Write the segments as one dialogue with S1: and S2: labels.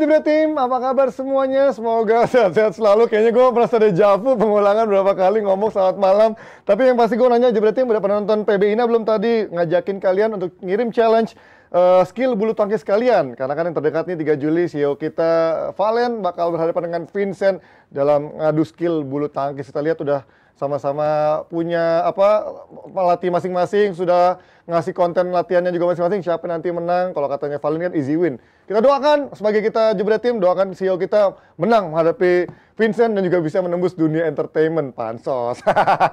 S1: di Team, apa kabar semuanya? Semoga sehat-sehat selalu. Kayaknya gue merasa ada javu pengulangan berapa kali ngomong selamat malam. Tapi yang pasti gue nanya Jebret Team udah pernah nonton PB Ina belum tadi? Ngajakin kalian untuk ngirim challenge uh, skill bulu tangkis kalian. Karena kan yang terdekat nih 3 Juli CEO kita eh, Valen bakal berhadapan dengan Vincent dalam ngadu skill bulu tangkis. Kita lihat udah sama-sama punya apa pelatih masing-masing sudah ngasih konten latihannya juga masing-masing siapa nanti menang kalau katanya Valin kan easy win kita doakan sebagai kita jebret tim doakan CEO kita menang menghadapi Vincent dan juga bisa menembus dunia entertainment pansos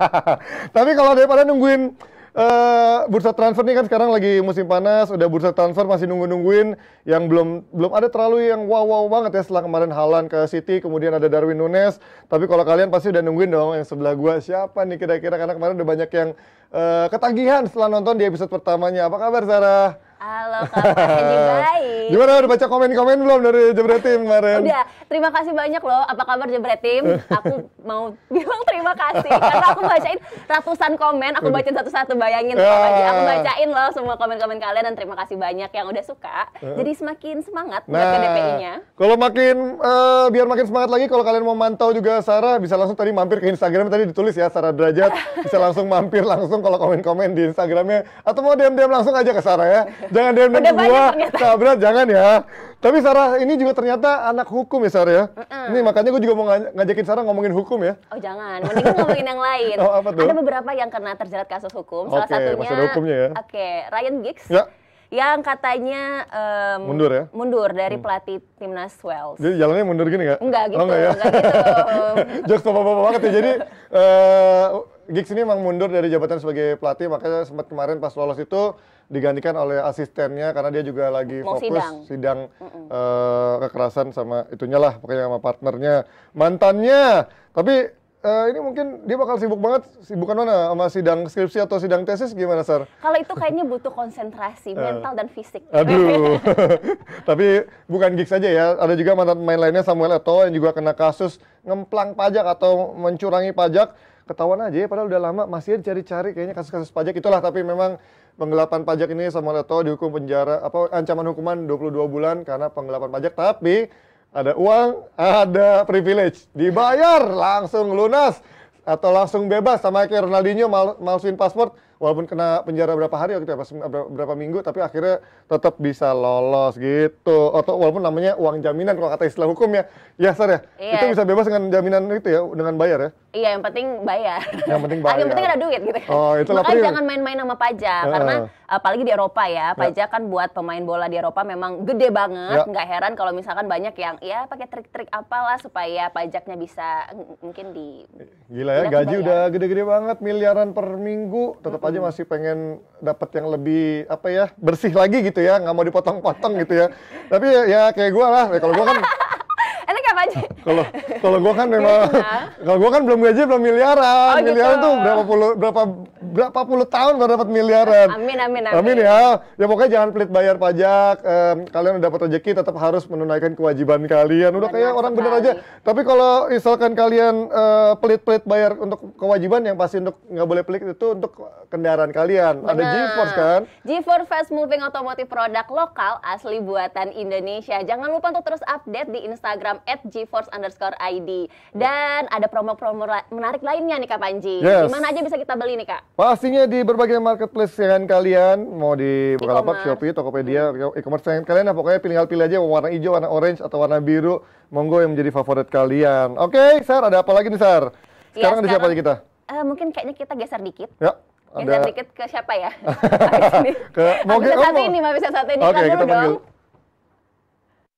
S1: tapi kalau daripada nungguin uh, bursa transfer nih kan sekarang lagi musim panas, udah bursa transfer masih nunggu-nungguin yang belum belum ada terlalu yang wow-wow banget ya setelah kemarin Halan ke City, kemudian ada Darwin Nunes. Tapi kalau kalian pasti udah nungguin dong yang sebelah gua siapa nih kira-kira karena kemarin udah banyak yang uh, ketagihan setelah nonton di episode pertamanya. Apa kabar Sarah?
S2: Halo Kak Haji baik. Gimana udah
S1: baca komen-komen belum dari Tim kemarin? Udah,
S2: terima kasih banyak loh. Apa kabar Tim? Aku mau bilang terima kasih karena aku bacain ratusan komen, aku bacain satu-satu bayangin ya. aja. Ya, aku ya. bacain loh semua komen-komen kalian dan terima kasih banyak yang udah suka. Eh. Jadi semakin semangat nah, buat DPI-nya.
S1: Kalau makin uh, biar makin semangat lagi kalau kalian mau mantau juga Sarah bisa langsung tadi mampir ke Instagram tadi ditulis ya Sarah Derajat bisa langsung mampir langsung kalau komen-komen di Instagramnya atau mau diam diam langsung aja ke Sarah ya jangan DM DM gua. Sabra jangan ya. Tapi Sarah ini juga ternyata anak hukum ya Sarah ya. Mm-mm. Ini makanya gue juga mau ngajakin Sarah ngomongin hukum ya.
S2: Oh jangan, mending ngomongin yang lain. oh, apa tuh? Ada beberapa yang kena terjerat kasus hukum. Salah okay, satunya. Masalah hukumnya ya. Oke, okay, Ryan Giggs. Ya yang katanya um, mundur ya mundur dari hmm. pelatih timnas Wales
S1: jadi jalannya mundur gini nggak Enggak gitu oh, enggak ya? enggak gitu jokes bapak-bapak banget ya jadi uh, Giggs ini emang mundur dari jabatan sebagai pelatih makanya sempat kemarin pas lolos itu digantikan oleh asistennya karena dia juga lagi Mau fokus sidang, sidang mm -mm. Uh, kekerasan sama itunya lah pokoknya sama partnernya mantannya tapi uh, ini mungkin dia bakal sibuk banget sibukan mana sama sidang skripsi atau sidang tesis gimana sar
S2: kalau itu kayaknya butuh konsentrasi eh. mental dan fisik aduh
S1: tapi bukan gigs saja ya ada juga mantan main lainnya Samuel Eto yang juga kena kasus ngemplang pajak atau mencurangi pajak ketahuan aja ya padahal udah lama masih cari-cari kayaknya kasus-kasus pajak itulah tapi memang penggelapan pajak ini sama Leto dihukum penjara apa ancaman hukuman 22 bulan karena penggelapan pajak tapi ada uang, ada privilege. Dibayar langsung lunas atau langsung bebas sama kayak Ronaldinho mal, malsuin paspor walaupun kena penjara berapa hari waktu itu ya, berapa, minggu tapi akhirnya tetap bisa lolos gitu atau oh, walaupun namanya uang jaminan kalau kata istilah hukum ya ya sar ya iya. itu bisa bebas dengan jaminan itu ya dengan bayar ya
S2: iya yang penting bayar
S1: yang penting bayar yang penting ada
S2: duit gitu oh itu makanya jangan main-main sama pajak uh, karena apalagi di Eropa ya, ya pajak kan buat pemain bola di Eropa memang gede banget ya. nggak heran kalau misalkan banyak yang ya pakai trik-trik apalah supaya pajaknya bisa mungkin di
S1: gila ya gaji bayar. udah gede-gede banget miliaran per minggu tetap aja hmm. masih pengen dapat yang lebih apa ya bersih lagi gitu ya nggak mau dipotong-potong gitu ya tapi ya, ya kayak gue lah ya, kalau gue kan kalau kalau gua kan memang ya. kalau gua kan belum gaji belum miliaran. Oh, miliaran gitu. tuh berapa puluh berapa berapa puluh tahun baru dapat miliaran. Amin amin amin. Amin ya. Ya pokoknya jangan pelit bayar pajak. Um, kalian dapat rezeki tetap harus menunaikan kewajiban kalian. Udah kayak orang sekali. bener aja. Tapi kalau misalkan kalian pelit eh, pelit-pelit bayar untuk kewajiban yang pasti untuk nggak boleh pelit itu untuk kendaraan kalian.
S2: Bener. Ada g kan? GeForce Fast Moving Automotive Produk lokal asli buatan Indonesia. Jangan lupa untuk terus update di Instagram g underscore ID. Ya. Dan ada promo-promo menarik lainnya nih Kak Panji. Yes. Gimana aja bisa kita beli nih Kak?
S1: Pastinya di berbagai marketplace yang kalian, mau di Bukalapak, e Shopee, Tokopedia, hmm. e-commerce yang kalian, nah, pokoknya pilih-pilih aja warna hijau, warna orange, atau warna biru. Monggo yang menjadi favorit kalian. Oke, okay, Sar, ada apa lagi nih Sar?
S2: Ya, sekarang ya, ada siapa kita? Uh, mungkin kayaknya kita geser dikit. Ya. Geser dikit ke siapa ya?
S3: ke mau satu oh, ini, mau
S2: bisa satu ini. Oke, okay, kita panggil. Dong.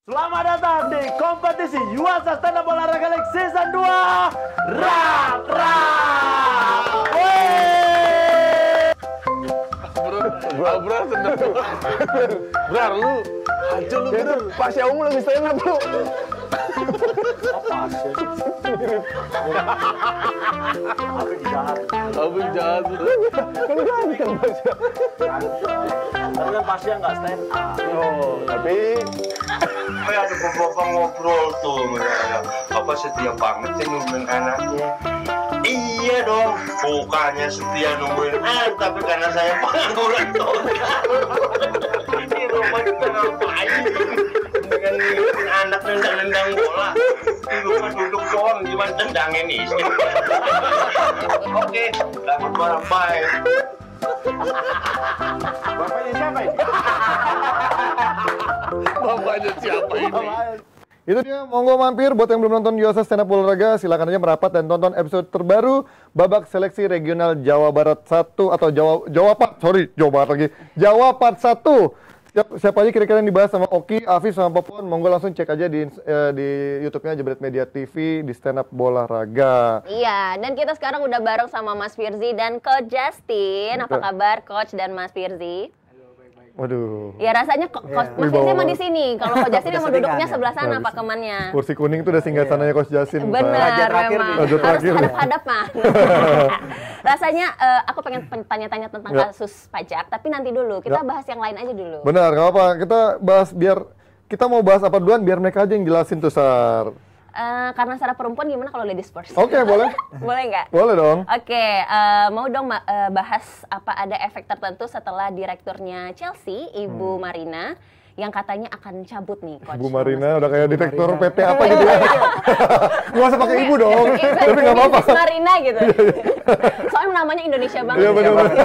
S2: Selamat datang di kompetisi Yuasa Stand Up Olahraga League Season 2
S4: Rap Rap
S3: Bro, bro, bro, bro, lu hancur lu lagi ya, lu. Abang jahat. Abang jahat. Kan ganteng
S1: Mas.
S4: Tapi
S5: kan pasti nggak stand up.
S4: Oh, tapi Kayak ada beberapa ngobrol tuh mereka. Apa setia banget sih nungguin anaknya? Iya dong, bukannya setia nungguin anak, tapi karena saya pengangguran tuh. Ini rumah kita ngapain? dan anak nendang-nendang bola lu mah duduk doang cuma tendangin ini, oke selamat malam bye
S3: Bapaknya siapa ini? Bapaknya siapa ini?
S1: Itu dia, monggo mampir buat yang belum nonton Yosa Stand Up Olahraga, silakan aja merapat dan tonton episode terbaru babak seleksi regional Jawa Barat 1 atau Jawa Jawa Part, sorry, Jawa Barat lagi. Jawa Part 1 Siapa, aja kira-kira yang dibahas sama Oki, Afif, sama Popon, monggo langsung cek aja di uh, di YouTube-nya Jebret Media TV di Stand Up Bola Raga.
S2: Iya, dan kita sekarang udah bareng sama Mas Firzi dan Coach Justin. Apa kabar Coach dan Mas Firzi?
S1: Waduh. Iya
S2: rasanya kok yeah. kos, Jasin emang di sini. Kalau Kos Jasin emang duduknya kan ya. sebelah sana Pak Kemannya.
S1: Kursi kuning tuh udah singgah yeah. sananya Kos Jasin. Benar, memang. Harus terakhir. Harus hadap mah.
S2: rasanya uh, aku pengen tanya-tanya tentang yeah. kasus pajak, tapi nanti dulu. Kita yeah. bahas yang lain aja dulu.
S1: Benar, nggak apa-apa. Kita bahas biar kita mau bahas apa duluan biar mereka aja yang jelasin tuh Sar.
S2: Eh, karena secara perempuan gimana kalau ladies first? Oke, okay, boleh. boleh nggak? Boleh dong. Oke, okay, uh, eh, mau dong uh, bahas apa ada efek tertentu setelah direkturnya Chelsea, Ibu hmm. Marina yang katanya akan cabut nih coach.
S1: Ibu Marina Mas, udah kayak detektor Marina. PT apa gitu ya. Iya,
S2: iya.
S1: Gak usah pakai ibu dong. Tapi enggak apa-apa. Marina
S2: gitu. Iya, Soalnya namanya Indonesia banget. Iya gitu. benar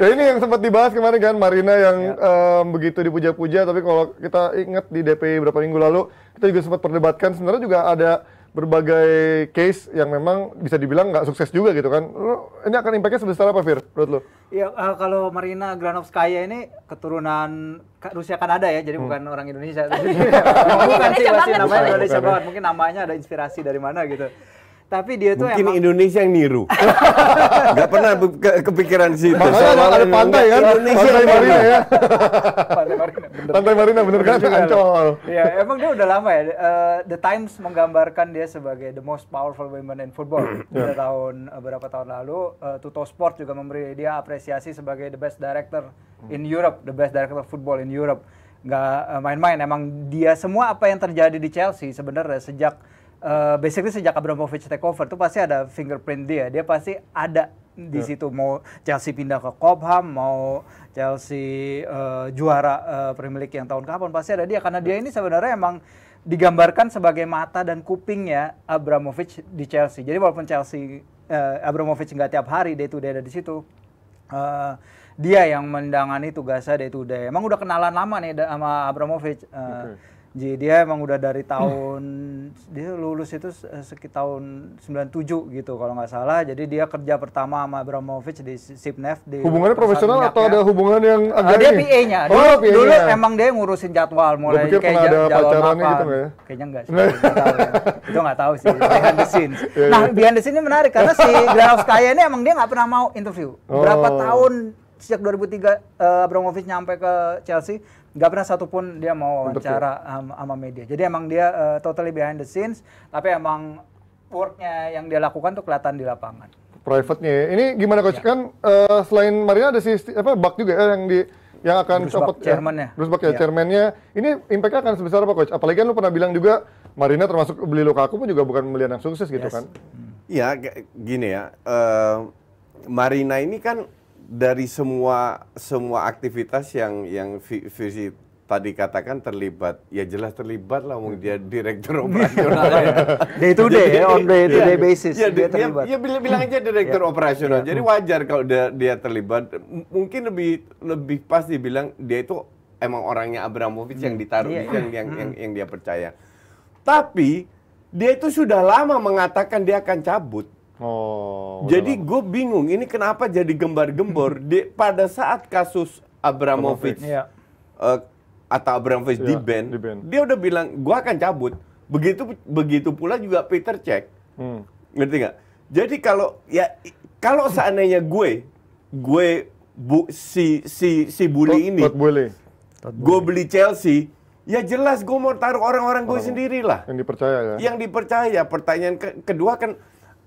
S1: ya ini yang sempat dibahas kemarin kan Marina yang ya. um, begitu dipuja-puja tapi kalau kita ingat di DPI beberapa minggu lalu kita juga sempat perdebatkan sebenarnya juga ada berbagai case yang memang bisa dibilang nggak sukses juga gitu kan. lu, ini akan impactnya sebesar apa, Fir, menurut lo?
S5: Ya, uh, kalau Marina Granovskaya ini keturunan Rusia Kanada ya, jadi hmm. bukan orang Indonesia. bukan sih, masih namanya Indonesia banget. Mungkin namanya ada inspirasi dari mana gitu tapi dia tuh mungkin emang...
S4: Indonesia yang niru nggak pernah ke kepikiran sih makanya ada pantai kan Indonesia pantai Marina
S5: ya pantai Marina bener. pantai Marina bener, kan? bener kan ancol ya emang dia udah lama ya uh, The Times menggambarkan dia sebagai the most powerful women in football yeah. Iya. tahun beberapa eh, berapa tahun lalu uh, Tuto Sport juga memberi dia apresiasi sebagai the best director hmm. in Europe the best director of football in Europe nggak main-main emang dia semua apa yang terjadi di Chelsea sebenarnya sejak uh, basically sejak Abramovich take over tuh pasti ada fingerprint dia. Dia pasti ada di yeah. situ mau Chelsea pindah ke Cobham, mau Chelsea uh, juara uh, Premier League yang tahun kapan pasti ada dia karena dia ini sebenarnya emang digambarkan sebagai mata dan kupingnya Abramovich di Chelsea. Jadi walaupun Chelsea uh, Abramovich nggak tiap hari dia itu dia ada di situ. Uh, dia yang mendangani tugasnya day to day. Emang udah kenalan lama nih sama Abramovich. Uh, okay. Jadi dia emang udah dari tahun dia lulus itu eh, sekitar tahun 97 gitu kalau nggak salah. Jadi dia kerja pertama sama Abramovich di Sipnef di Hubungannya profesional atau ada
S1: hubungan yang eh, agak Dia PA-nya. Oh, dulu, PA dulu emang
S5: dia ngurusin jadwal mulai pikir kayak ada pacarannya gitu ya? Kayaknya enggak sih. tahu, ya. Itu nggak tahu sih behind the scenes. Iya, iya. nah, behind the scenes ini menarik karena si Grauskaya ini emang dia nggak pernah mau interview. Berapa oh. tahun sejak 2003 uh, eh, Abramovich nyampe ke Chelsea nggak pernah satupun dia mau wawancara sama, ya? sama media. Jadi emang dia uh, totally behind the scenes, tapi emang worknya yang dia lakukan tuh kelihatan di lapangan.
S1: Private-nya. Ya. Ini gimana coach? Ya. Kan uh, selain Marina ada si apa Bak juga ya, yang di yang akan copot Buck, ya, chairman-nya. Bruce Buck ya, ya. chairman-nya. Ini impact-nya akan sebesar apa coach? Apalagi kan lu pernah bilang juga Marina termasuk beli luka aku pun juga bukan pembelian yang sukses gitu
S3: yes. kan.
S4: Hmm. Iya, hmm. gini ya. Uh, Marina ini kan dari semua semua aktivitas yang yang visi tadi katakan terlibat, ya jelas terlibat lah, mungkin dia hmm. direktur operasional. ya. Day to ya, on day to day ya, ya, basis ya, dia, terlibat. Ya, ya bilang aja direktur ya. operasional. Ya. Jadi wajar kalau dia, dia terlibat. Mungkin lebih lebih pas dibilang dia itu emang orangnya Abramovich hmm. yang ditaruh, yeah. yang, yang, yang hmm. yang dia percaya. Tapi dia itu sudah lama mengatakan dia akan cabut. Oh. Jadi gue bingung ini kenapa jadi gembar-gembor hmm. di pada saat kasus Abramovich yeah. uh, iya. eh, atau Abramovich yeah, di band, di dia udah bilang gue akan cabut. Begitu begitu pula juga Peter Check, Hmm. Ngerti nggak? Jadi kalau ya kalau seandainya gue gue bu, si si si bully tot, ini, gue beli Chelsea, Ya jelas gue mau taruh orang-orang gue sendiri lah. Yang dipercaya ya? Yang dipercaya. Pertanyaan ke kedua kan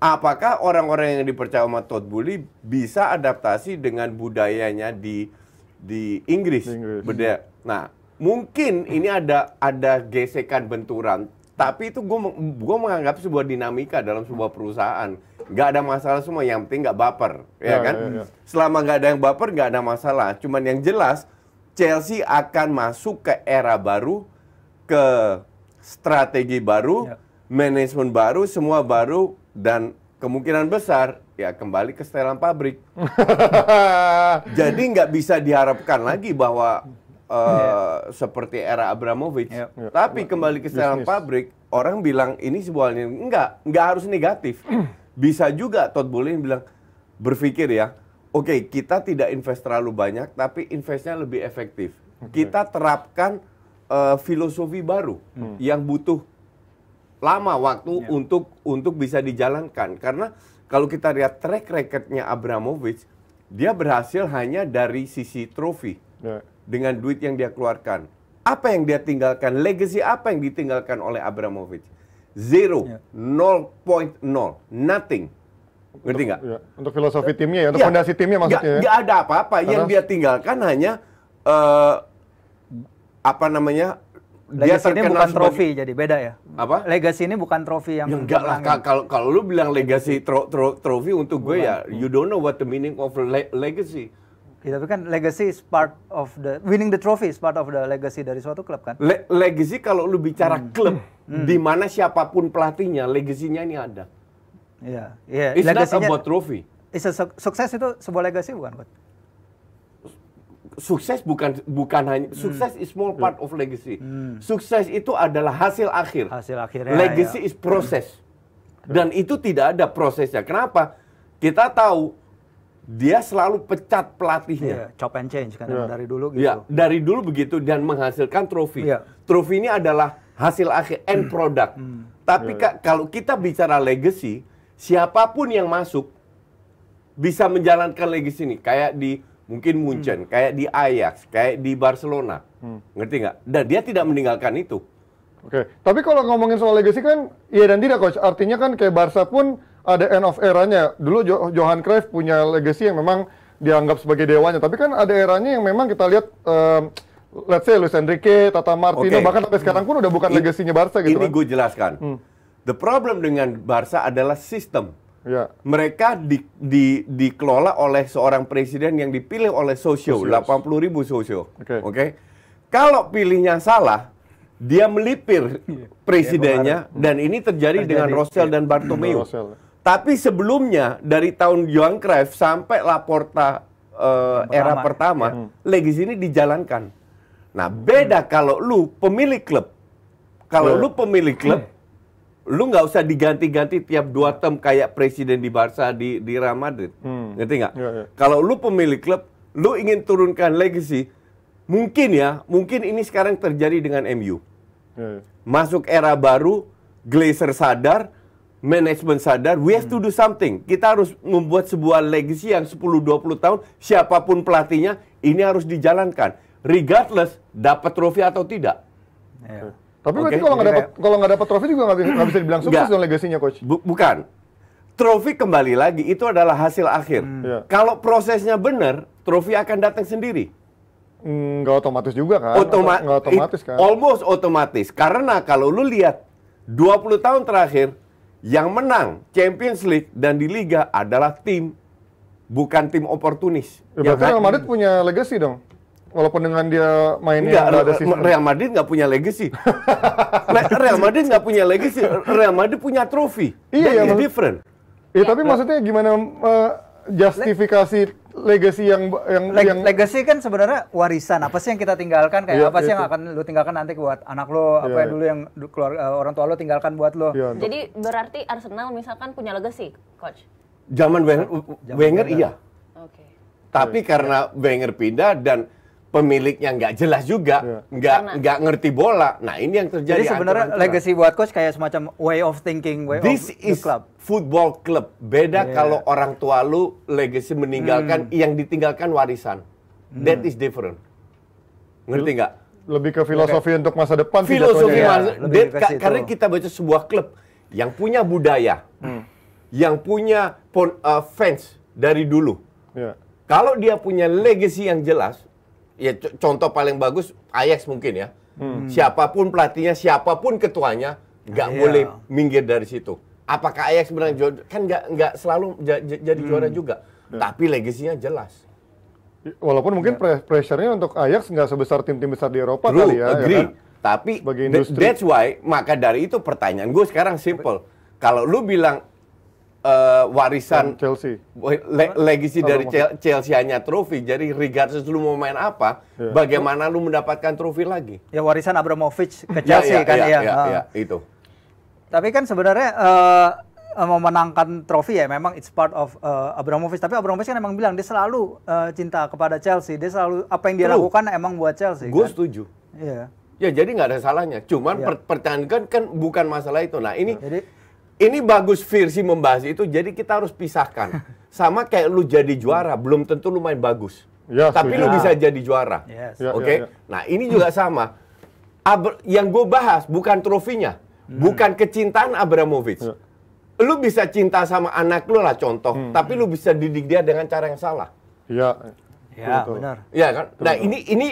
S4: apakah orang-orang yang dipercaya sama Todd Bully bisa adaptasi dengan budayanya di di Inggris, Beda. Nah, mungkin ini ada ada gesekan benturan, tapi itu gue gue menganggap sebuah dinamika dalam sebuah perusahaan. Gak ada masalah semua, yang penting gak baper, ya, ya kan? Ya, ya. Selama gak ada yang baper, gak ada masalah. Cuman yang jelas Chelsea akan masuk ke era baru, ke strategi baru, ya. manajemen baru, semua baru, dan kemungkinan besar ya kembali ke setelan pabrik. Jadi nggak bisa diharapkan lagi bahwa uh, seperti era Abramovich. Yeah. Yeah. Tapi kembali ke setelan pabrik, orang bilang ini sebuah nggak nggak harus negatif. bisa juga Todd Bowling bilang berpikir ya, oke okay, kita tidak invest terlalu banyak, tapi investnya lebih efektif. Okay. Kita terapkan uh, filosofi baru hmm. yang butuh lama waktu yeah. untuk untuk bisa dijalankan karena kalau kita lihat track recordnya Abramovich dia berhasil hanya dari sisi trofi yeah. dengan duit yang dia keluarkan apa yang dia tinggalkan legacy apa yang ditinggalkan oleh Abramovich zero ya. nol point nol nothing ngerti nggak ya.
S1: untuk filosofi eh, timnya ya untuk iya. fondasi timnya maksudnya ya. nggak, ada
S4: apa-apa yang dia tinggalkan hanya uh, apa namanya
S5: dia legacy ini bukan trofi sebagai... jadi beda ya apa legacy ini bukan trofi yang ya, enggak lah
S4: kalau kalau lu bilang legacy tro, tro, trofi untuk gue ya you don't know what the meaning of le legacy
S5: Ya, tapi kan legacy is part of the winning the trophy is part of the legacy dari suatu klub kan? Le
S4: legacy kalau lu bicara hmm. klub hmm. di mana siapapun pelatihnya legasinya ini ada. Iya, yeah.
S5: iya. Yeah. It's not about trophy. sukses itu sebuah legacy bukan,
S4: sukses bukan bukan hanya hmm. sukses is
S5: small hmm. part of legacy.
S4: Hmm. Sukses itu adalah hasil akhir. Hasil akhirnya. Legacy ya. is proses. Hmm. Dan itu tidak ada prosesnya. Kenapa? Kita tahu dia selalu pecat pelatihnya. Yeah, chop and change kan yeah. dari dulu iya, gitu. Yeah, dari dulu begitu dan menghasilkan trofi. Yeah. Trofi ini adalah hasil akhir end hmm. product. Hmm. Tapi yeah. kalau kita bicara legacy, siapapun yang masuk bisa menjalankan legacy ini. Kayak di mungkin Munchen, hmm. kayak di Ajax, kayak di Barcelona, hmm. ngerti nggak? Dan dia tidak meninggalkan itu. Oke, okay. tapi kalau ngomongin soal legacy kan, iya dan tidak coach. Artinya kan kayak Barca
S1: pun ada end of eranya. Dulu Johan Cruyff punya legacy yang memang dianggap sebagai dewanya, tapi kan ada eranya yang memang kita lihat. Um, Let's say Luis Enrique, Tata Martino,
S4: okay. bahkan sampai sekarang pun udah bukan legasinya Barca gitu. Ini kan? gue jelaskan. Hmm. The problem dengan Barca adalah sistem Ya. Mereka di, di, dikelola oleh seorang presiden yang dipilih oleh sosio, 80 ribu sosio. Oke. Okay. Okay? Kalau pilihnya salah, dia melipir iya. presidennya hmm. dan ini terjadi, terjadi dengan Rosel iya. dan Bartomeu. Rosel. Tapi sebelumnya dari tahun Johan Cruyff sampai Laporta uh, eh, pertama. era pertama, ya. legis ini dijalankan. Nah, beda hmm. kalau lu pemilik klub. Kalau iya. lu pemilik klub, hmm lu nggak usah diganti-ganti tiap dua hmm. term kayak presiden di Barca di di Real Madrid. Hmm. Ngerti nggak? Ya, ya. Kalau lu pemilik klub, lu ingin turunkan legacy, mungkin ya, mungkin ini sekarang terjadi dengan MU. Ya, ya. Masuk era baru, Glazer sadar, manajemen sadar, we have hmm. to do something. Kita harus membuat sebuah legacy yang 10 20 tahun siapapun pelatihnya ini harus dijalankan regardless dapat trofi atau tidak. Ya. Tapi berarti kalau nggak dapat kalau nggak dapat trofi juga nggak bisa dibilang sukses dong legasinya coach. Bu, bukan. Trofi kembali lagi itu adalah hasil akhir. Hmm. Yeah. Kalau prosesnya benar, trofi akan datang sendiri.
S1: Nggak otomatis juga
S4: kan? Otoma nggak otomatis kan? Almost otomatis. Karena kalau lu lihat 20 tahun terakhir yang menang Champions League dan di Liga adalah tim bukan tim oportunis. Ya, berarti ya kan? Real Madrid
S1: punya legacy dong. Walaupun dengan dia mainnya nggak ada sistem. Real
S4: Madrid nggak punya legacy. Nah, Real Madrid nggak punya legacy. Real Madrid punya trofi. Iya, yang different.
S5: different. Iya, ya, tapi nah, maksudnya gimana uh, justifikasi legacy yang yang, Leg yang legacy kan sebenarnya warisan apa sih yang kita tinggalkan kayak yeah, apa sih yang akan lu tinggalkan nanti buat anak lo yeah, apa iya, yang dulu iya. yang keluar, uh, orang tua lo tinggalkan buat lo jadi
S2: berarti Arsenal misalkan punya legacy coach
S5: zaman Wenger, Wenger
S4: iya
S2: okay.
S5: tapi
S4: karena Wenger pindah dan pemiliknya nggak jelas juga, iya. nggak yeah. nggak ngerti bola. Nah ini yang terjadi. Jadi sebenarnya legacy
S5: buat coach kayak semacam way of thinking, way This of is the
S4: club. Football club beda yeah. kalau orang tua lu legacy meninggalkan hmm. yang ditinggalkan warisan. Hmm. That is different. Ngerti nggak?
S1: Lebih ke filosofi okay. untuk masa
S4: depan. Filosofi masa, ya, that, ka, karena kita baca sebuah klub yang punya budaya, hmm. yang punya pon, uh, fans dari dulu. Yeah. Kalau dia punya legacy yang jelas, ya contoh paling bagus Ajax mungkin ya. Hmm. Siapapun pelatihnya, siapapun ketuanya nggak yeah. boleh minggir dari situ. Apakah Ajax benar juara? Kan nggak nggak selalu jadi hmm. juara juga. Yeah. Tapi legasinya jelas.
S1: Walaupun mungkin yeah. Iya. pressure-nya
S4: untuk Ajax nggak sebesar tim-tim besar di Eropa True, kali ya. Agree. Ya kan? Tapi that's why maka dari itu pertanyaan gue sekarang simple. Kalau lu bilang uh, warisan Chelsea. Le legacy dari maksud. Chelsea hanya trofi. Jadi regardless lu mau main apa, yeah. bagaimana lu mendapatkan trofi lagi? Ya warisan Abramovich ke ya, Chelsea ya, ya, kan ya. uh. ya, itu.
S5: Tapi kan sebenarnya uh, menangkan trofi ya memang it's part of uh, Abramovich tapi Abramovich kan emang bilang dia selalu uh, cinta kepada Chelsea dia selalu apa yang dia True. lakukan emang buat Chelsea gue kan? setuju Iya. Yeah. ya jadi nggak
S4: ada salahnya cuman yeah. Iya. pertandingan kan bukan masalah itu nah ini jadi, ini bagus versi membahas itu, jadi kita harus pisahkan. Sama kayak lu jadi juara, belum tentu lu main bagus. Ya, Tapi ya. lu bisa jadi juara. Yes. Ya, Oke. Okay? Ya, ya. Nah, ini juga sama. Abr yang gue bahas bukan trofinya, hmm. bukan kecintaan Abramovich. Ya. Lu bisa cinta sama anak lu lah contoh, hmm. tapi lu bisa didik dia dengan cara yang salah.
S1: Iya.
S3: Ya, ya benar.
S4: Iya kan? Nah, Betul. Nah, ini ini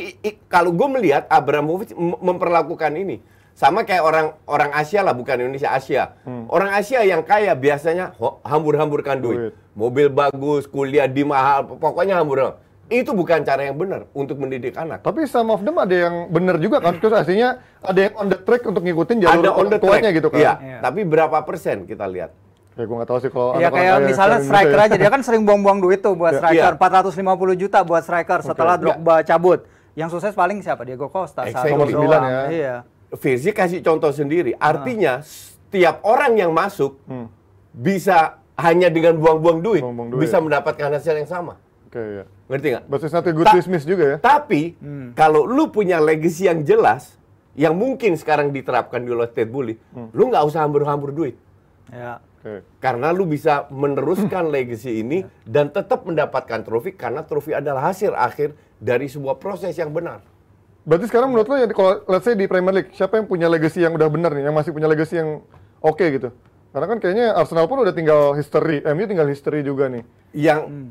S4: kalau gue melihat Abramovich memperlakukan ini sama kayak orang orang Asia lah bukan Indonesia Asia hmm. orang Asia yang kaya biasanya hambur-hamburkan duit. duit mobil bagus kuliah di mahal pokoknya hambur itu bukan cara yang benar untuk mendidik anak tapi some of them ada yang benar juga kan terus aslinya ada yang on the track untuk ngikutin jalur ada on the tuanya gitu kan iya, Iya. tapi berapa persen kita lihat
S1: Ya gue gak tau sih kalau iya, gitu ya, kayak misalnya striker aja dia
S5: kan sering buang-buang duit tuh buat iya. striker yeah. Iya. 450 juta buat striker okay. setelah Drogba cabut. Yang sukses paling siapa? Diego Costa. Exactly. Milan ya. Iya.
S4: Virzi kasih contoh sendiri. Artinya hmm. setiap orang yang masuk hmm. bisa hanya dengan buang-buang duit, buang -buang duit bisa mendapatkan hasil yang sama. Oke, okay, ya. Ngerti nggak? Basisnya good business juga ya. Tapi hmm. kalau lu punya legacy yang jelas, yang mungkin sekarang diterapkan di Los State Bully, hmm. lu nggak usah hambur-hambur duit. Ya. Karena lu bisa meneruskan legacy ini ya. dan tetap mendapatkan trofi karena trofi adalah hasil akhir dari sebuah proses yang benar. Berarti sekarang menurut lo ya kalau let's say di Premier
S1: League siapa yang punya legacy yang udah benar nih, yang masih punya legacy yang oke okay gitu? Karena kan kayaknya Arsenal pun udah tinggal history, MU tinggal history juga nih.
S4: Yang hmm.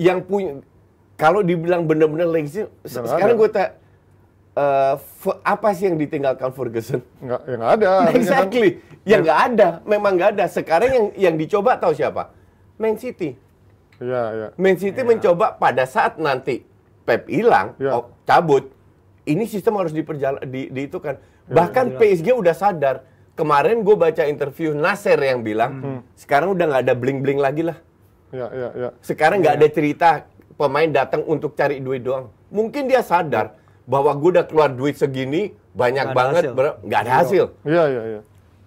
S4: yang punya kalau dibilang benar-benar legacy sekarang gue tak uh, eh, apa sih yang ditinggalkan Ferguson? Enggak, yang nggak ada. Kan exactly. Kan, ya enggak hmm. ada, memang enggak ada. Sekarang yang yang dicoba tahu siapa? Man City. ya ya. Man City ya. mencoba pada saat nanti Pep hilang, ya. cabut ini sistem harus diperjalan di, itu kan. Iya, iya, Bahkan PSG udah sadar. Kemarin gue baca interview Nasir yang bilang, hmm. sekarang udah nggak ada bling-bling lagi lah. Ya, ya, ya. Sekarang nggak ya. ada cerita pemain datang untuk cari duit doang. Mungkin dia sadar bahwa gue udah keluar duit segini banyak gak banget, nggak ada hasil. Iya, iya, iya.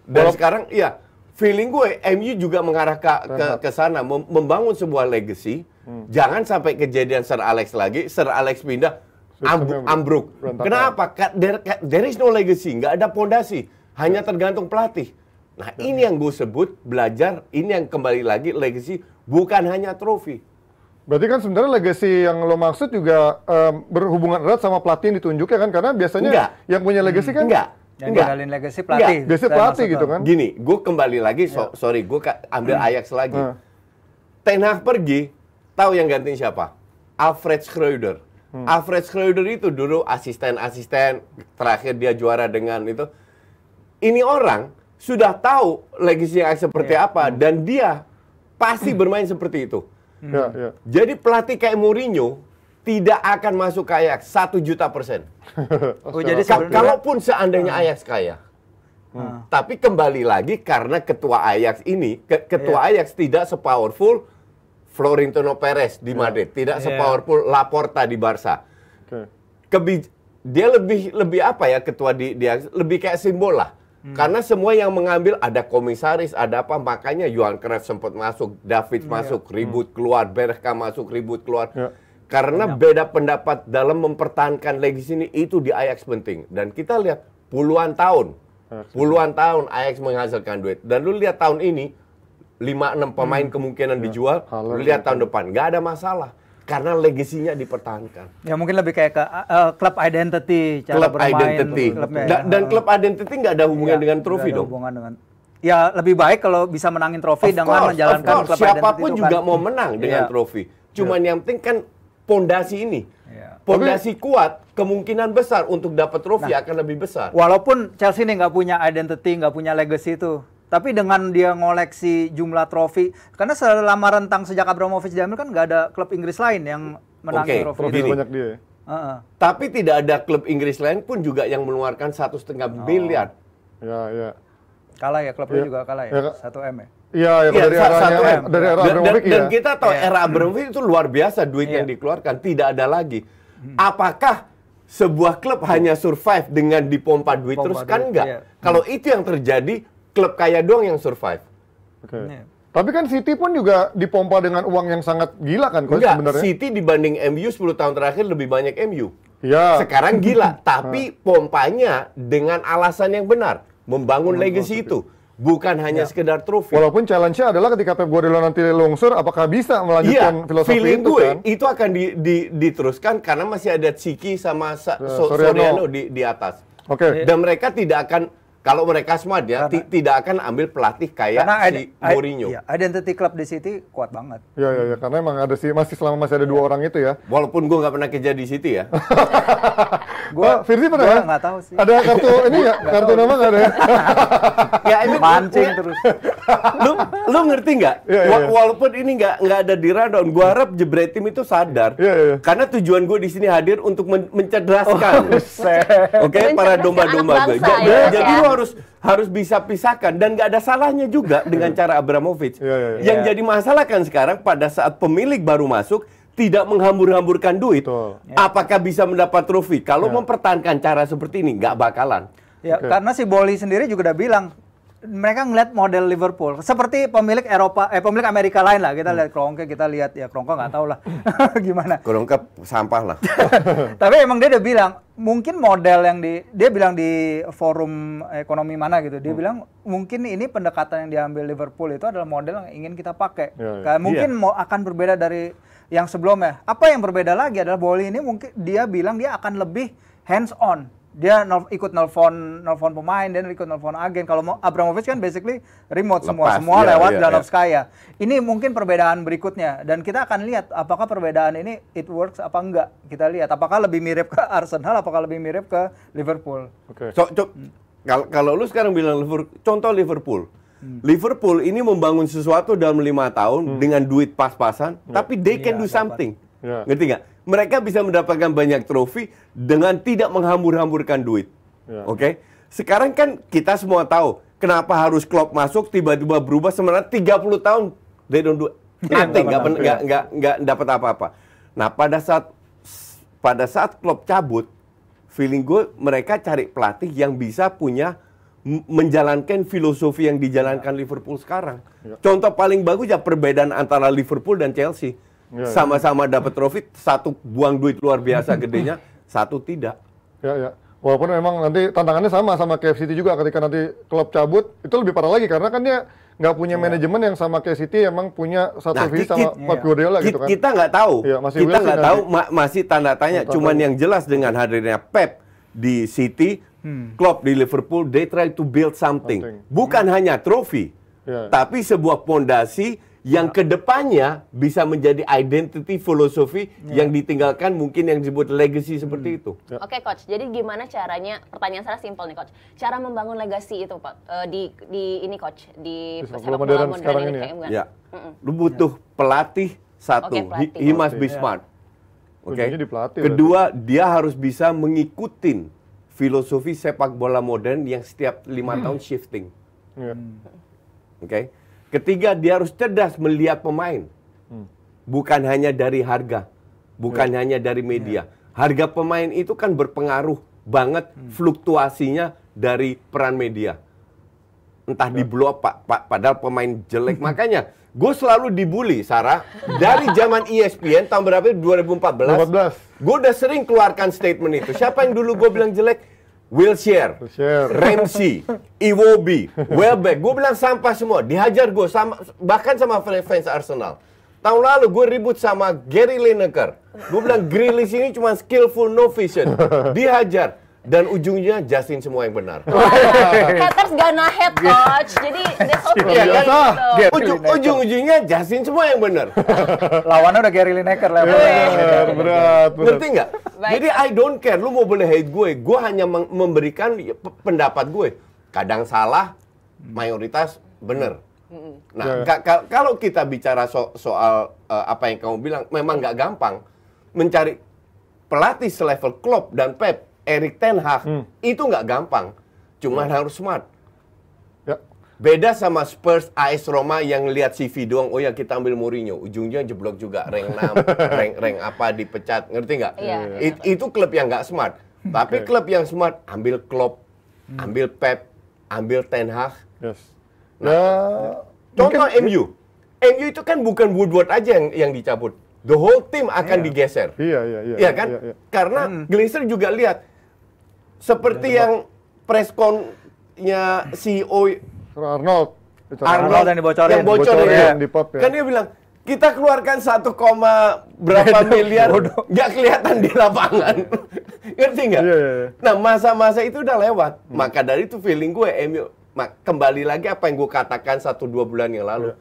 S4: Dan Walau... sekarang, iya, feeling gue MU juga mengarah ke ke, ke sana membangun sebuah legacy. Hmm. Jangan sampai kejadian Sir Alex lagi, Sir Alex pindah, ambruk. ambruk. Kenapa? There, there is no legacy, nggak ada pondasi, hanya ya. tergantung pelatih. Nah ya. ini yang gue sebut belajar, ini yang kembali lagi legacy bukan hanya trofi. Berarti kan sebenarnya legacy yang lo
S1: maksud juga um, berhubungan erat sama pelatih yang ditunjuk ya kan? Karena biasanya Enggak. yang punya legacy kan? Enggak.
S4: Yang Enggak. tinggalin legacy pelatih. Enggak. Biasanya pelatih gitu kan? Gini, gue kembali lagi, so, ya. sorry, gue ambil hmm. Ajax lagi. Hmm. Ten Hag pergi, tahu yang gantiin siapa? Alfred Schroeder. Hmm. Alfred Schroeder itu dulu asisten-asisten terakhir dia juara dengan itu. Ini orang sudah tahu legacy yang seperti yeah. apa hmm. dan dia pasti bermain seperti itu. Hmm. Yeah, yeah. Jadi pelatih kayak Mourinho tidak akan masuk ke satu juta persen. oh, jadi kalaupun seandainya hmm. Ajax kaya, Hmm. Tapi kembali lagi karena ketua Ajax ini, ketua yeah. Ajax tidak sepowerful Florentino Perez di yeah. Madrid, tidak yeah. sepowerful Laporta di Barca. Okay. dia lebih lebih apa ya ketua di dia lebih kayak simbol lah. Hmm. Karena semua yang mengambil ada komisaris, ada apa makanya Johan Cruyff sempat masuk, David yeah. Hmm, masuk, ya. ribut hmm. keluar, Berkham masuk, ribut keluar. Yeah. Karena beda pendapat dalam mempertahankan legi ini itu di Ajax penting. Dan kita lihat puluhan tahun, ya, puluhan tahun Ajax menghasilkan duit. Dan lu lihat tahun ini lima enam pemain hmm. kemungkinan ya. dijual, Haller, lihat tahun depan. Nggak ada masalah. Karena legasinya dipertahankan.
S5: Ya mungkin lebih kayak ke uh, eh, klub eh, identity, cara club bermain. Identity. Ya. da Dan klub identity nggak ada hubungan ya, dengan trofi dong? hubungan dengan ya lebih baik kalau bisa menangin trofi of dengan course, menjalankan siapapun itu juga kan. mau menang dengan iya. trofi iya. cuman yeah. yang penting kan pondasi ini
S3: iya. pondasi
S5: kuat kemungkinan besar untuk dapat trofi nah, akan lebih besar walaupun Chelsea ini nggak punya identity nggak punya legacy itu tapi dengan dia ngoleksi jumlah trofi, karena selama rentang sejak Abramovich diambil kan nggak ada klub Inggris lain yang menangi okay, trofi. Oke, banyak dia. Uh -uh.
S4: Tapi tidak ada klub Inggris lain pun juga yang mengeluarkan satu setengah miliar. Oh. Ya, ya.
S5: Kalah ya klub ya. juga kalah ya, ya. satu ya. m ya.
S4: Iya, ya, ya dari satu eh, M. dari era Abramovich dan, ya. Dan kita tahu ya. era Abramovich itu luar biasa duit ya. yang iya. dikeluarkan, tidak ada lagi. Hmm. Apakah sebuah klub hmm. hanya survive dengan dipompa duit Pompa terus kan duit, kan enggak? Ya. Kalau hmm. itu yang terjadi, klub kaya doang yang survive. Okay. Iya. Yeah. Tapi kan City pun juga dipompa dengan uang yang sangat gila kan coach Enggak, sebenarnya. City dibanding MU 10 tahun terakhir lebih banyak MU. Ya. Sekarang gila, tapi nah. pompanya dengan alasan yang benar, membangun oh, legacy itu. bukan hanya ya. sekedar trofi.
S1: Walaupun challenge-nya adalah ketika Pep Guardiola nanti longsor, apakah bisa melanjutkan ya, filosofi itu gue, kan?
S4: itu akan di, di, diteruskan karena masih ada Ciki sama Sa, eh, so, Soriano. Soriano di, di atas. Oke. Okay. Iya. Dan mereka tidak akan kalau mereka semua dia Karena, tidak akan ambil pelatih kayak Karena si Mourinho. Iya,
S5: identity klub di City kuat banget.
S1: Iya iya ya. karena emang ada sih masih selama masih ada ya. dua iya. orang itu ya. Walaupun gue
S4: nggak pernah kerja di City ya.
S5: Gue Firly ah, Firzi pernah gua ya? Gak tahu sih. Ada kartu ini
S4: ya, kartu nama nggak ada ya? ya ini mancing terus. lu lu ngerti nggak? Ya, ya, ya. Walaupun ini nggak nggak ada di radon, gue harap tim itu sadar. Ya, ya, Karena tujuan gue di sini hadir untuk men mencerdaskan. Oh, Oke, okay, para domba-domba gue. Ya, jadi, lu ya. jadi harus harus bisa pisahkan dan nggak ada salahnya juga dengan cara Abramovich. Yeah, yeah, yeah. Yang jadi masalah kan sekarang pada saat pemilik baru masuk tidak menghambur-hamburkan duit, Betul. Ya. apakah bisa mendapat trofi? Kalau ya. mempertahankan cara seperti ini nggak bakalan.
S5: Ya, okay. karena si Boli sendiri juga udah bilang mereka ngeliat model Liverpool seperti pemilik Eropa eh pemilik Amerika lain lah kita hmm. lihat Kroenke kita lihat ya Kroenke nggak tahu lah hmm.
S4: gimana Kroenke sampah lah
S5: tapi emang dia udah bilang mungkin model yang di dia bilang di forum ekonomi mana gitu dia hmm. bilang mungkin ini pendekatan yang diambil Liverpool itu adalah model yang ingin kita pakai ya, ya. mungkin iya. mau akan berbeda dari yang sebelumnya apa yang berbeda lagi adalah Boli ini mungkin dia bilang dia akan lebih hands on dia nol, ikut nelfon nelfon pemain dan ikut nelfon agen. Kalau mau Abramovich kan basically remote Lepas, semua, semua iya, lewat iya, Granovskaya. Iya. Ini mungkin perbedaan berikutnya dan kita akan lihat apakah perbedaan ini it works apa enggak. Kita lihat apakah lebih mirip ke Arsenal apakah lebih mirip ke Liverpool. Oke. Okay. So, so,
S4: kalau lu sekarang bilang Liverpool, contoh Liverpool. Hmm. Liverpool ini membangun sesuatu dalam lima tahun hmm. dengan duit pas-pasan, hmm. tapi they yeah, can iya, do something. Yeah. Ngerti nggak? mereka bisa mendapatkan banyak trofi dengan tidak menghambur-hamburkan duit. Ya. Oke. Okay? Sekarang kan kita semua tahu kenapa harus klub masuk tiba-tiba berubah sebenarnya 30 tahun they don't do nothing, iya, nggak nggak nggak nggak dapat apa-apa. Nah, pada saat pada saat klub cabut, feeling gue mereka cari pelatih yang bisa punya menjalankan filosofi yang dijalankan iya. Liverpool sekarang. Ya. Contoh paling bagus ya perbedaan antara Liverpool dan Chelsea. Ya, ya. sama-sama ya. dapat trofi satu buang duit luar biasa gedenya, satu tidak.
S1: Ya, ya. Walaupun memang nanti tantangannya sama sama KF City juga ketika nanti klub cabut, itu lebih parah lagi karena kan dia nggak punya ya. manajemen yang sama kayak City emang punya satu nah, visi sama iya. Pep iya. Guardiola gitu kan. Kita nggak tahu. Ya, masih kita nggak tahu
S5: ma
S4: masih tanda tanya. Tanda Cuman tahu. yang jelas dengan hadirnya Pep di City, hmm. Klopp di Liverpool, they try to build something. something. Bukan hmm. hanya trofi, ya. tapi sebuah pondasi yang ya. kedepannya bisa menjadi identity filosofi yeah. yang ditinggalkan mungkin yang disebut legacy hmm. seperti itu. Ya.
S2: Oke okay, coach, jadi gimana caranya? Pertanyaan saya simpel nih coach. Cara membangun legacy itu pak eh, di di ini coach di, sepak bola modern, sekarang ini, ini ya. ya.
S4: Lu butuh yeah. pelatih satu, okay, pelatih. He, he must be yeah. Ya. smart. Oke. Okay. Kedua, dia harus bisa mengikuti filosofi sepak bola modern yang setiap lima hmm. tahun shifting. Yeah. Oke. Okay? Ketiga, dia harus cerdas melihat pemain. Hmm. Bukan hanya dari harga, bukan yeah. Hmm. hanya dari media. Yeah. Harga pemain itu kan berpengaruh banget hmm. fluktuasinya dari peran media. Entah di ya. blow Pak, pa padahal pemain jelek. Makanya gue selalu dibully, Sarah. Dari zaman ESPN tahun berapa? 2014. 2014. Gue udah sering keluarkan statement itu. Siapa yang dulu gue bilang jelek? Wilshire, Wilshire. Ramsey, Iwobi, Welbeck. Gue bilang sampah semua. Dihajar gue sama bahkan sama fans Arsenal. Tahun lalu gue ribut sama Gary Lineker. Gue bilang Grealish ini cuma skillful no vision. Dihajar dan ujungnya Justin semua yang benar. Haters
S2: gak nahet coach. Jadi that's iya, okay. Iya. Gitu.
S4: Ujung, ujungnya Justin semua yang benar. Lawannya udah Gary Lineker lah. Yeah, berat, berat. Ngerti nggak? Jadi I don't care. Lu mau boleh hate gue. Gue hanya memberikan pendapat gue. Kadang salah, mayoritas benar. Nah, iya. kalau kita bicara soal eh, apa yang kamu bilang, memang gak gampang mencari pelatih selevel Klopp dan Pep Erik Ten Hag hmm. itu nggak gampang, cuma hmm. Ya. harus smart. Ya. Beda sama Spurs, AS Roma yang lihat CV doang, oh ya kita ambil Mourinho, ujungnya jeblok juga, rank 6, rank rank apa dipecat, ngerti nggak? Ya, It, Itu klub yang nggak smart. Hmm. Tapi okay. klub yang smart ambil Klopp, hmm. ambil Pep, ambil Ten Hag. Yes. Nah, nah contoh mungkin, MU. MU itu kan bukan Woodward aja yang yang dicabut. The whole team akan yeah. digeser. Iya, iya, iya. Iya kan? Yeah, yeah. Karena mm. Glazer juga lihat seperti yang preskonnya CEO Arnold. Arnold, Arnold yang dibocorin. Yang bocorin. Bocorin, ya. di pop, ya. Kan dia bilang, kita keluarkan 1, berapa miliar nggak kelihatan di lapangan. Ngerti nggak? Yeah, iya, iya. Nah, masa-masa itu udah lewat. Maka dari itu feeling gue MU kembali lagi apa yang gue katakan satu dua bulan yang lalu.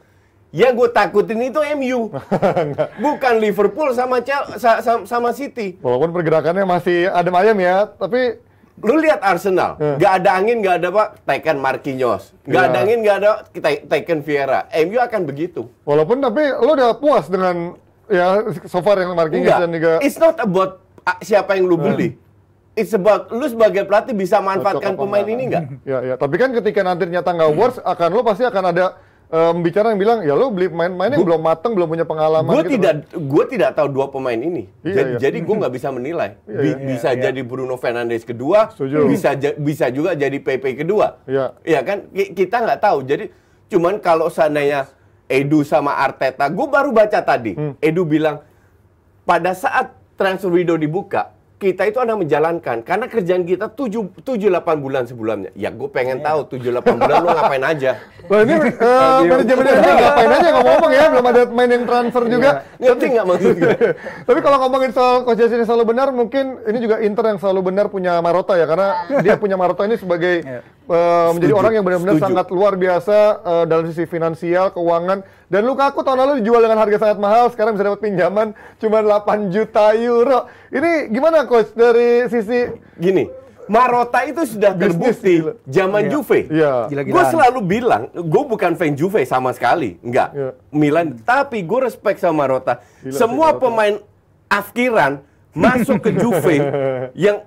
S4: ya gue takutin itu MU. Bukan Liverpool sama Chelsea, sama City. Walaupun pergerakannya masih ada ayam ya, tapi Lu lihat Arsenal, nggak hmm. ada angin, nggak ada apa, taken Marquinhos, nggak yeah. ada iya. angin, nggak ada kita taken Vieira. MU akan begitu. Walaupun tapi lu udah puas dengan ya so far yang Marquinhos Enggak. dan juga. It's not about ah, siapa yang lu beli. it's about lu sebagai pelatih bisa manfaatkan pemain ini
S1: nggak? Ya, ya. Tapi kan ketika nanti ternyata nggak worth, akan lu pasti akan ada um, bicara yang bilang ya lo beli pemain-pemain yang belum mateng, belum punya pengalaman. Gue gitu tidak,
S4: kan. gue tidak tahu dua pemain ini. Iya, jadi, iya. jadi gue nggak bisa menilai. Iya, iya, bisa iya. jadi Bruno Fernandes kedua, Setuju. bisa bisa juga jadi PP kedua. Iya. Iya kan kita nggak tahu. Jadi cuman kalau seandainya Edu sama Arteta, gue baru baca tadi. Hmm. Edu bilang pada saat transfer window dibuka, kita itu anak menjalankan karena kerjaan kita 7 7 8 bulan sebelumnya. Ya gue pengen yeah. tahu 7 8 bulan lo ngapain aja. Wah eh, iya. ini uh, iya. ini ngapain aja ngomong-ngomong ya
S1: belum ada main yang transfer iya. juga. Tapi nggak maksud gue? Tapi kalau ngomongin soal coach Jesse selalu benar mungkin ini juga Inter yang selalu benar punya Marotta ya karena dia punya Marotta ini sebagai Eh, menjadi orang yang benar-benar sangat luar biasa uh, dalam sisi finansial, keuangan. Dan Lukaku tahun lalu dijual dengan harga sangat mahal, sekarang bisa dapat pinjaman cuma 8 juta euro.
S4: Ini gimana coach dari sisi gini? Marota itu sudah Bisnis, terbukti gitu. zaman iya. Juve. Iya. Gue selalu bilang, gue bukan fan Juve sama sekali, enggak. Iya. Milan, tapi gue respect sama Marota. Gila Semua pemain Afkiran masuk ke Juve yang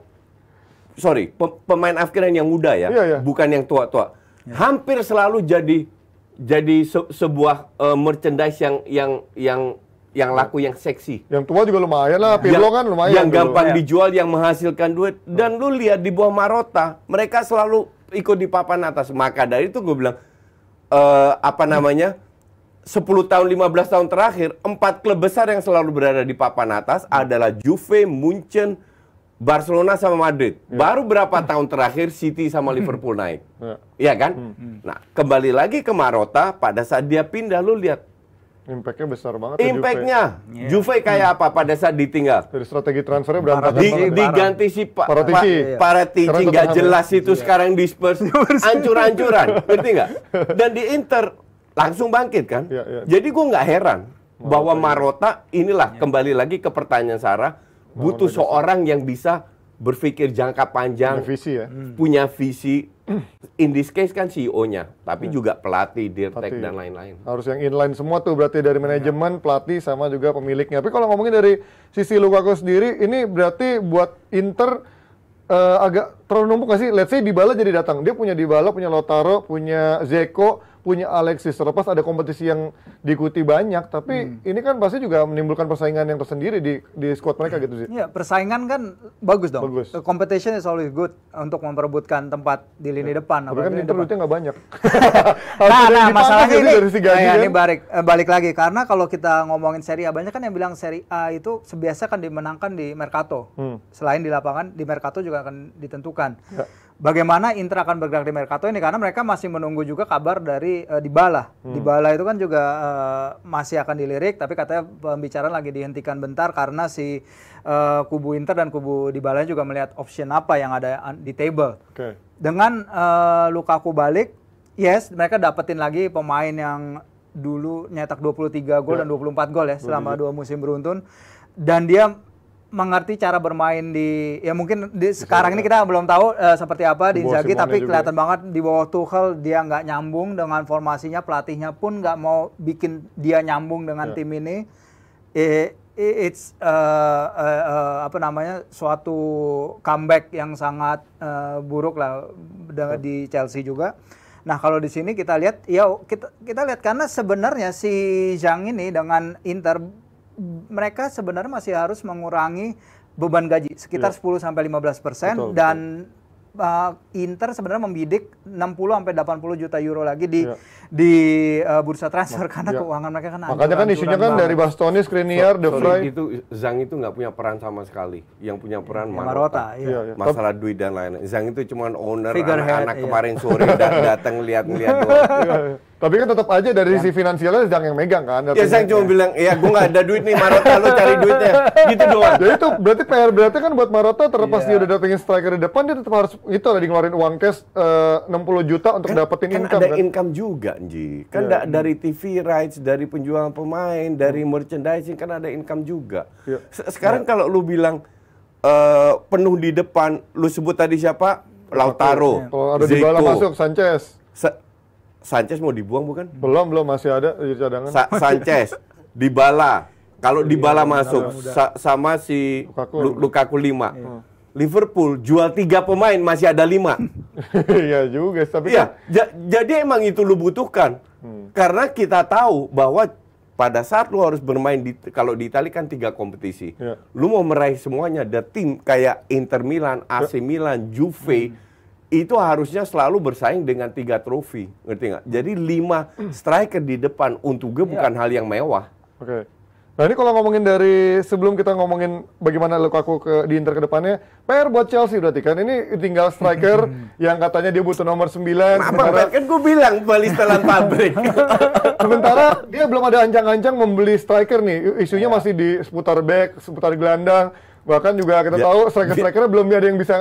S4: sorry, pemain Afghanistan yang muda ya, yeah, yeah. bukan yang tua-tua. Yeah. Hampir selalu jadi jadi se sebuah uh, merchandise yang yang yang yang laku yang seksi. Yang tua juga lumayan lah, Pirlo yang, kan lumayan. Yang gampang dulu. Iya. dijual, yang menghasilkan duit. Dan lu lihat di bawah Marota, mereka selalu ikut di papan atas. Maka dari itu gue bilang, uh, apa namanya, 10 tahun, 15 tahun terakhir, empat klub besar yang selalu berada di papan atas adalah Juve, Munchen, Barcelona sama Madrid. Ya. Baru berapa tahun terakhir City sama hmm. Liverpool naik. Ya. Iya ya kan? Hmm. hmm. Nah, kembali lagi ke Marotta pada saat dia pindah lu lihat Impactnya besar banget. Ya, Impactnya, Juve. Iya. Juve kayak hmm. apa pada saat ditinggal? Dari strategi transfernya berantakan. Di, diganti si pa, Paratici, pa, iya. Paratici nggak jelas itu iya. sekarang di Spurs, ancur-ancuran, ngerti nggak? Dan di Inter langsung bangkit kan? Yeah, yeah. Jadi gua nggak heran bahwa Marotta inilah iya. kembali lagi ke pertanyaan Sarah butuh oh, seorang yang bisa berpikir jangka panjang, punya visi ya. Hmm. Punya visi. In this case kan CEO-nya, tapi ya. juga pelatih, dirtek ya. dan lain-lain. Harus yang inline
S1: semua tuh berarti dari iya. manajemen, ya. pelatih sama juga pemiliknya. Tapi kalau ngomongin dari sisi Lukaku sendiri, ini berarti buat Inter uh, agak terlalu numpuk gak sih? Let's say Dybala jadi datang. Dia punya Dybala, punya Lotaro, punya Zeko, punya Alexis terlepas ada kompetisi yang
S5: diikuti banyak tapi hmm. ini kan pasti juga menimbulkan persaingan yang tersendiri di di squad mereka gitu sih. Iya, persaingan kan bagus dong. Bagus. The competition is always good untuk memperebutkan tempat di lini ya. depan. Tapi kan lini depan nggak banyak. nah, nah masalahnya gitu ini, dari nah, ya, ini balik eh, balik lagi karena kalau kita ngomongin seri A banyak kan yang bilang seri A itu sebiasa kan dimenangkan di mercato. Hmm. Selain di lapangan di mercato juga akan ditentukan. Ya bagaimana Inter akan bergerak di mercato ini karena mereka masih menunggu juga kabar dari uh, Dybala. Hmm. Dybala itu kan juga uh, masih akan dilirik tapi katanya pembicaraan lagi dihentikan bentar karena si uh, kubu Inter dan kubu Dybala juga melihat option apa yang ada di table. Okay. Dengan uh, Lukaku balik, yes mereka dapetin lagi pemain yang dulu nyetak 23 gol yeah. dan 24 gol ya selama dua musim beruntun dan dia mengerti cara bermain di ya mungkin di, sekarang ini kita belum tahu uh, seperti apa di Inzaghi tapi kelihatan banget di bawah Tuchel dia nggak nyambung dengan formasinya pelatihnya pun nggak mau bikin dia nyambung dengan yeah. tim ini it, it's uh, uh, uh, apa namanya suatu comeback yang sangat uh, buruk lah yeah. di Chelsea juga Nah kalau di sini kita lihat ya kita kita lihat karena sebenarnya si Zhang ini dengan Inter mereka sebenarnya masih harus mengurangi beban gaji sekitar yeah. Iya. 10 sampai 15 persen dan betul. Uh, Inter sebenarnya membidik 60 sampai 80 juta euro lagi di yeah di uh, bursa transfer karena ya. keuangan mereka kan Makanya kan isunya kan dari Bastoni, Skriniar, so, De itu
S4: Zhang itu nggak punya peran sama sekali. Yang punya peran ya, Marota. Marota iya. iya. iya. Masalah duit dan lain-lain. Zhang itu cuma owner anak-anak iya. kemarin sore dan datang lihat-lihat iya, iya.
S1: Tapi kan tetap aja dari sisi ya. finansialnya Zhang yang
S4: megang kan. Ya Zhang cuma bilang, ya gue nggak ada duit nih Marota, lo cari duitnya. Gitu doang. Jadi
S1: ya, itu berarti PR berarti kan buat Marota terlepas dia udah datengin striker di depan, dia tetap harus itu lah di ngeluarin uang cash eh,
S4: 60 juta untuk kan- dapetin kan income kan ada income juga Ji. Kan yeah. da iya. dari TV rights, dari penjualan pemain, dari iya. merchandising kan ada income juga. Yeah. Iya. Sekarang yeah. kalau lu bilang uh, penuh di depan, lu sebut tadi siapa? Lautaro. Kalau ada di masuk Sanchez. Sa Sanchez mau dibuang bukan? Belum, belum masih ada di cadangan. Sa Sanchez, Dybala. Kalau Dybala masuk sa sama si Lukaku, Lukaku 5. Liverpool jual tiga pemain masih ada lima. Iya juga, tapi ya, ja, jadi emang itu lu butuhkan hmm. karena kita tahu bahwa pada saat lu harus bermain di kalau di Italia kan tiga kompetisi, ya. lu mau meraih semuanya. Ada tim kayak Inter Milan, AC iya. Milan, Juve. Hmm itu harusnya selalu bersaing dengan tiga trofi, ngerti nggak? Jadi lima hmm. striker di depan untuk gue iya. bukan hal yang mewah. Oke. Okay. Nah ini kalau ngomongin dari sebelum kita ngomongin bagaimana
S1: Lukaku ke, di Inter ke depannya, PR buat Chelsea berarti kan ini tinggal striker yang katanya dia butuh nomor 9. Apa sementara, kan gue bilang beli setelan pabrik. sementara dia belum ada ancang-ancang membeli striker nih, isunya ya. masih di seputar back, seputar gelandang. Bahkan juga kita Biar, tahu striker-strikernya belum ada yang bisa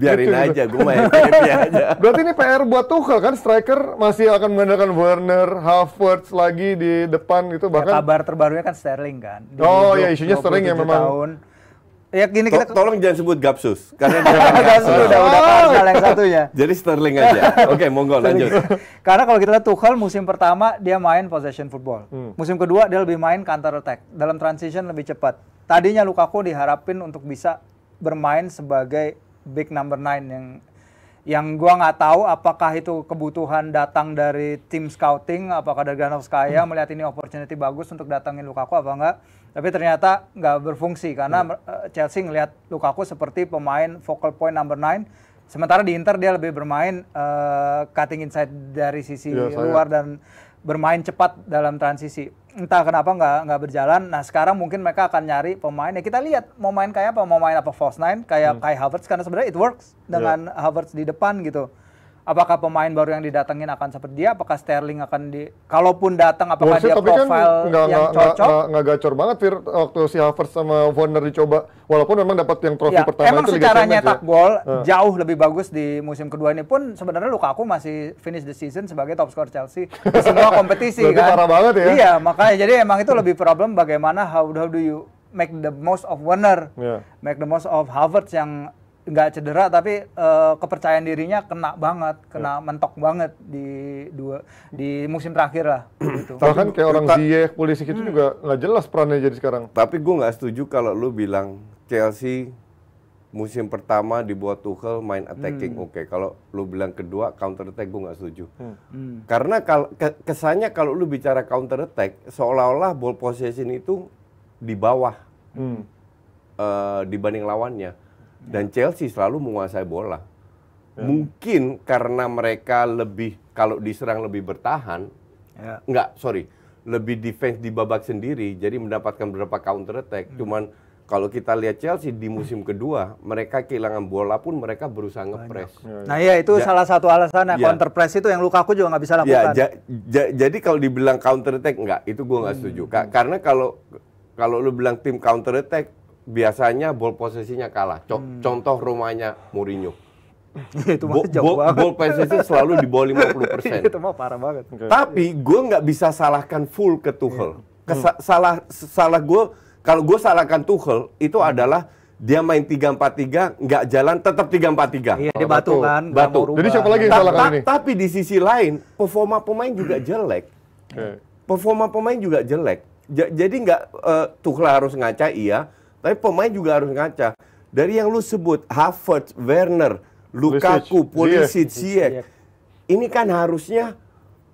S4: biarin gitu, aja, gitu. gue main
S1: aja. Berarti ini PR buat Tuchel kan striker masih akan mengandalkan Werner, Havertz lagi di depan
S5: itu ya, bahkan ya, kabar terbarunya kan Sterling kan. Di oh ya isunya Sterling yang memang tahun
S4: Ya gini kita tolong jangan sebut Gapsus karena dia Gapsus udah udah oh,
S5: Arsenal iya. yang satunya.
S4: Jadi Sterling aja.
S5: Oke, monggo lanjut. karena kalau kita lihat Tuchel musim pertama dia main possession football. Hmm. Musim kedua dia lebih main counter attack, dalam transition lebih cepat. Tadinya Lukaku diharapin untuk bisa bermain sebagai big number nine yang yang gua nggak tahu apakah itu kebutuhan datang dari tim scouting apakah dari Granovskaya hmm. melihat ini opportunity bagus untuk datangin Lukaku apa enggak tapi ternyata nggak berfungsi karena hmm. Eh, Chelsea ngelihat Lukaku seperti pemain focal point number 9 sementara di Inter dia lebih bermain uh, cutting inside dari sisi ya, luar dan bermain cepat dalam transisi. Entah kenapa nggak nggak berjalan. Nah sekarang mungkin mereka akan nyari pemain. Ya kita lihat mau main kayak apa, mau main apa false nine kayak hmm. kayak Havertz karena sebenarnya it works dengan yeah. Havertz di depan gitu apakah pemain baru yang didatengin akan seperti dia apakah Sterling akan di kalaupun datang apakah dia tapi profil kan yang gak, cocok
S1: nggak gacor banget Fir waktu si Havertz sama Warner dicoba walaupun memang dapat yang trofi ya, pertama emang itu secara nyetak ya. gol
S5: jauh lebih bagus di musim kedua ini pun sebenarnya luka aku masih finish the season sebagai top scorer Chelsea di semua kompetisi kan parah banget ya iya makanya jadi emang itu lebih problem bagaimana how, how do you make the most of Werner yeah. make the most of Havertz yang nggak cedera tapi uh, kepercayaan dirinya kena banget, kena yeah. mentok banget di dua di musim terakhir lah. gitu. Tahu kan kayak orang
S4: Ziyech, polisi itu hmm. juga nggak jelas perannya jadi sekarang. Tapi gue nggak setuju kalau lu bilang Chelsea musim pertama dibuat Tuchel main attacking hmm. oke. Okay. Kalau lu bilang kedua counter attack gue nggak setuju. Hmm. hmm. Karena kal kesannya kalau lu bicara counter attack seolah-olah ball possession itu di bawah hmm. uh, dibanding lawannya dan Chelsea selalu menguasai bola. Yeah. Mungkin karena mereka lebih kalau diserang lebih bertahan, yeah. Ya. nggak sorry, lebih defense di babak sendiri. Jadi mendapatkan beberapa counter attack. Hmm. Cuman kalau kita lihat Chelsea di musim hmm. kedua, mereka kehilangan bola pun mereka berusaha ngepres. Ya, ya. Nah iya itu ja,
S5: salah satu alasan ya. counter press itu yang Lukaku juga nggak bisa lakukan. Ya, ja,
S4: ja, jadi kalau dibilang counter attack nggak, itu gue nggak setuju. Hmm. karena kalau kalau lu bilang tim counter attack, biasanya ball posisinya kalah. Co hmm. Contoh rumahnya Mourinho. itu mah jauh banget. Ball posisi selalu di bawah 50 persen. itu mah parah banget. Tapi gue nggak bisa salahkan full ke Tuchel. Iya. Kesa hmm. Salah salah gue kalau gue salahkan Tuchel itu hmm. adalah dia main 3-4-3 nggak jalan tetap 3-4-3. Iya, dia batu kan. Batu. Jadi siapa lagi yang salah ini? Tapi di sisi lain performa pemain juga hmm. jelek. Okay. Performa pemain juga jelek. J jadi nggak uh, Tuchel harus ngaca iya, tapi pemain juga harus ngaca. Dari yang lu sebut, Havertz, Werner, Lukaku, Pulisic, iya. Ziyech. Iya. Ini kan harusnya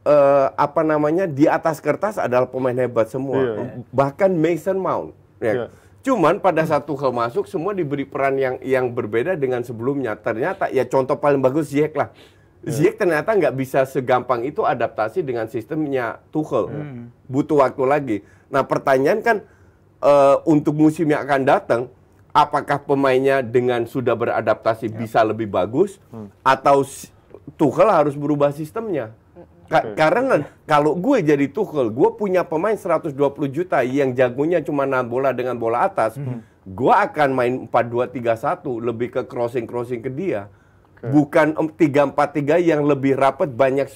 S4: uh, apa namanya di atas kertas adalah pemain hebat semua. Yeah. Bahkan Mason Mount. Ya. Yeah. Cuman pada satu hal masuk semua diberi peran yang yang berbeda dengan sebelumnya. Ternyata ya contoh paling bagus Ziyech lah. Yeah. Ziyech ternyata nggak bisa segampang itu adaptasi dengan sistemnya Tuchel. Yeah. Butuh waktu lagi. Nah pertanyaan kan uh, untuk musim yang akan datang, apakah pemainnya dengan sudah beradaptasi ya. bisa lebih bagus hmm. atau Tuchel harus berubah sistemnya? Ka okay. Karena kalau gue jadi Tuchel, gue punya pemain 120 juta yang jagonya cuma nahan bola dengan bola atas, hmm. gue akan main 4-2-3-1 lebih ke crossing-crossing ke dia. Okay. Bukan 3-4-3 yang lebih rapat banyak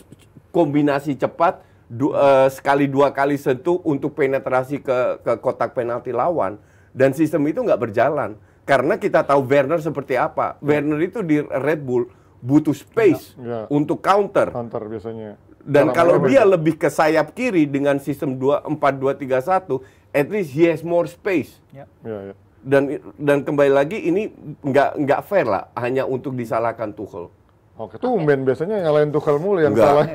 S4: kombinasi cepat du, uh, sekali dua kali sentuh untuk penetrasi ke, ke kotak penalti lawan dan sistem itu nggak berjalan karena kita tahu Werner seperti apa. Werner itu di Red Bull butuh space ya, ya. untuk counter. Counter biasanya. Dan Dalam kalau dia berbeda. lebih ke sayap kiri dengan sistem dua empat dua tiga satu at least he has more space. Ya. Ya, ya. Dan dan kembali lagi ini nggak nggak fair lah hanya untuk disalahkan Tuchel. Oh, Oke, tuh okay. biasanya nyalain Tuchel mulu yang Enggak. salah.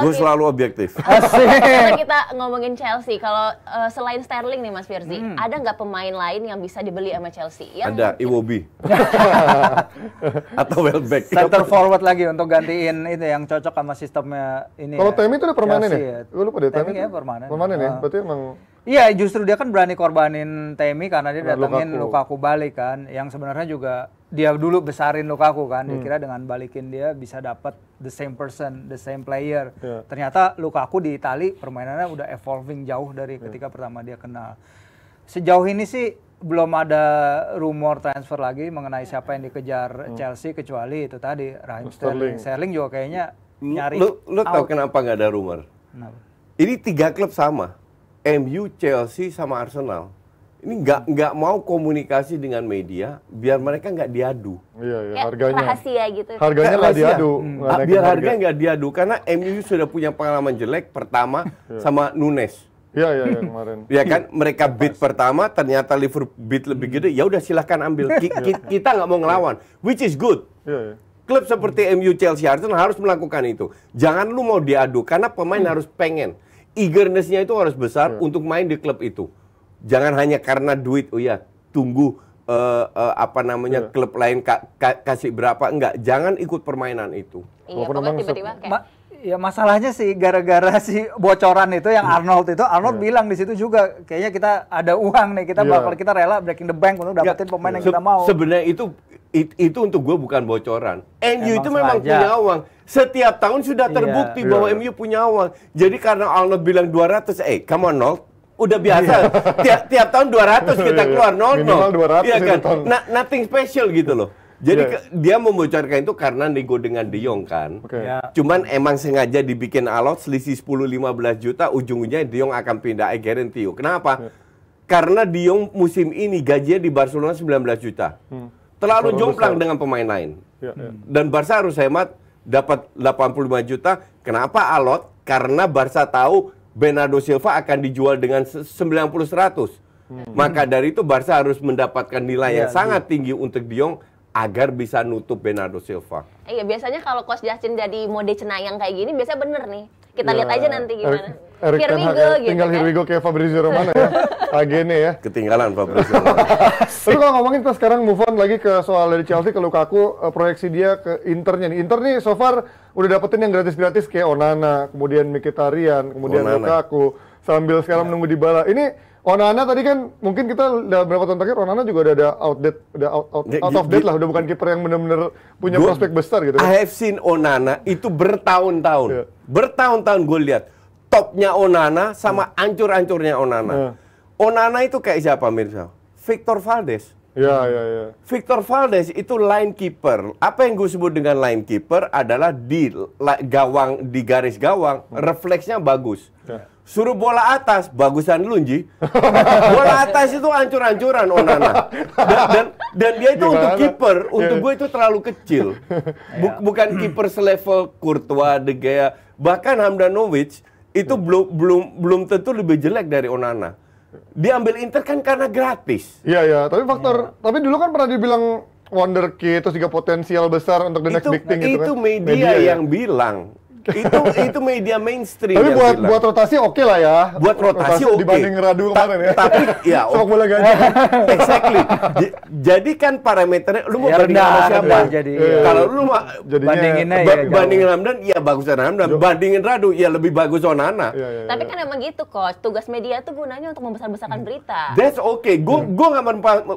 S4: Gue selalu objektif.
S2: kita ngomongin Chelsea, kalau uh, selain Sterling nih Mas Firzi, hmm. ada nggak pemain lain yang bisa dibeli sama Chelsea? Yang
S5: ada mungkin... Iwobi. Atau Welbeck. Center forward lagi untuk gantiin itu yang cocok sama sistemnya ini. Kalau ya. Temi itu udah permanen ya? ya. Lu lupa deh Temi. ya
S1: permanen. Permanen ya, ah. berarti
S5: emang Iya, justru dia kan berani korbanin Temi karena dia datengin Lukaku. Lukaku balik kan, yang sebenarnya juga dia dulu besarin Lukaku kan, hmm. dikira dengan balikin dia bisa dapat the same person, the same player. Yeah. Ternyata Lukaku di Itali permainannya udah evolving jauh dari ya. ketika yeah. pertama dia kenal. Sejauh ini sih belum ada rumor transfer lagi mengenai siapa yang dikejar hmm. Chelsea kecuali itu tadi Raheem Sterling. Sterling juga kayaknya nyari. Lu, lu tau
S4: kenapa nggak ada rumor? Kenapa? Ini tiga klub sama, MU, Chelsea sama Arsenal ini nggak nggak mau komunikasi dengan media biar mereka nggak diadu. Iya, iya harganya. Rahasia
S2: gitu. Harganya
S4: nggak diadu. Hmm. Gak ah, biar harga. nggak diadu karena MU sudah punya pengalaman jelek pertama iya. sama Nunes. Iya iya ya, kemarin. Iya kan mereka beat pertama ternyata Liverpool bid lebih hmm. gede ya udah silahkan ambil ki iya. ki kita nggak mau ngelawan which is good. Iya. Ya. Klub seperti MU Chelsea Arsenal harus melakukan itu. Jangan lu mau diadu karena pemain hmm. harus pengen eagernessnya itu harus besar ya. untuk main di klub itu. Jangan hanya karena duit, oh ya, tunggu uh, uh, apa namanya yeah. klub lain ka ka kasih berapa enggak jangan ikut permainan itu iya, memang tiba-tiba
S5: kayak Ma Ya masalahnya sih gara-gara si bocoran itu yang hmm. Arnold itu Arnold yeah. bilang di situ juga kayaknya kita ada uang nih kita yeah. bakal kita rela breaking the bank untuk dapetin yeah. pemain yeah. yang Se kita mau.
S4: Sebenarnya itu it, itu untuk gue bukan bocoran. MU itu memang sengaja. punya uang. Setiap tahun sudah iya. terbukti yeah. bahwa yeah. MU punya uang. Jadi karena Arnold bilang 200, eh hey, come on Arnold, udah biasa. Iya. tiap, tiap tahun 200 kita iya. keluar nol nol ya iya kan? Na nothing special gitu loh. Jadi yeah. ke, dia membocorkan itu karena nego dengan De Jong kan. Okay. Iya. Yeah. Cuman emang sengaja dibikin alot selisih 10-15 juta ujungnya De Jong akan pindah I guarantee you. Kenapa? Yeah. Karena De Jong musim ini gajinya di Barcelona 19 juta.
S3: Hmm. Terlalu Barcelona jomplang dengan pemain lain. Yeah, hmm. yeah.
S4: Dan Barca harus hemat dapat 85 juta. Kenapa alot? Karena Barca tahu Bernardo Silva akan dijual dengan 90-100. Hmm. Maka dari itu Barca harus mendapatkan nilai ya, yang iya. sangat ya. tinggi untuk Diong agar bisa nutup Bernardo Silva.
S2: Iya, biasanya kalau Coach Justin jadi mode cenayang kayak gini biasanya bener nih. Kita ya. lihat iya. aja nanti gimana. Er, Eric Ten Hag ya. gitu tinggal here kan. we
S1: kan? kayak Fabrizio Romano ya
S4: agennya ya ketinggalan Fabrizio Romano
S1: kalau ngomongin pas sekarang move on lagi ke soal dari Chelsea ke Lukaku uh, proyeksi dia ke Internya nih Inter nih so far udah dapetin yang gratis-gratis kayak Onana kemudian Mkhitaryan kemudian Onana. Lukaku sambil sekarang ya. menunggu di bala ini Onana tadi kan mungkin kita udah berapa tahun terakhir Onana juga udah ada outdate,
S4: udah out, out, ya, out ya, of date lah, udah bukan kiper yang benar-benar punya gua, prospek besar gitu. Kan. I have seen Onana itu bertahun-tahun, yeah. bertahun-tahun gue lihat topnya Onana sama hmm. ancur-ancurnya Onana. Hmm. Onana itu kayak siapa Mirza? Victor Valdes. Ya, ya, ya. Victor Valdes itu line keeper. Apa yang gue sebut dengan line keeper adalah di gawang, di garis gawang, hmm. refleksnya bagus. Ya. Suruh bola atas, bagusan Lunji. bola atas itu ancur-ancuran Onana. Dan, dan, dan dia itu Gimana? untuk kiper, ya. untuk gue itu terlalu kecil. bukan ya. kiper selevel Courtois, De Gea, bahkan Hamdanovic itu hmm. belum belum belum tentu lebih jelek dari Onana. Dia ambil Inter kan karena gratis. Iya iya, tapi faktor hmm. tapi dulu kan
S1: pernah dibilang wonder itu terus juga potensial besar untuk the next big thing gitu kan. Itu media, media ya? yang ya?
S4: bilang itu itu media mainstream. Tapi buat bilang. buat rotasi oke lah ya. Buat rotasi, oke. Okay. Dibanding Radu Ta kemarin ya. Tapi ya sepak bola gajah. exactly. Jadi kan parameternya lu mau ya, banding sama siapa? Ya, jadi, iya. Kalau lu mau jadinya, bandinginnya ba ya bandingin Ramdan ya bagusan Ramdan, bandingin Radu ya lebih bagus Onana. Ya, ya, ya, Tapi
S2: iya. kan emang gitu kok tugas media tuh gunanya untuk membesar-besarkan berita. That's
S4: okay. Gue iya. gue nggak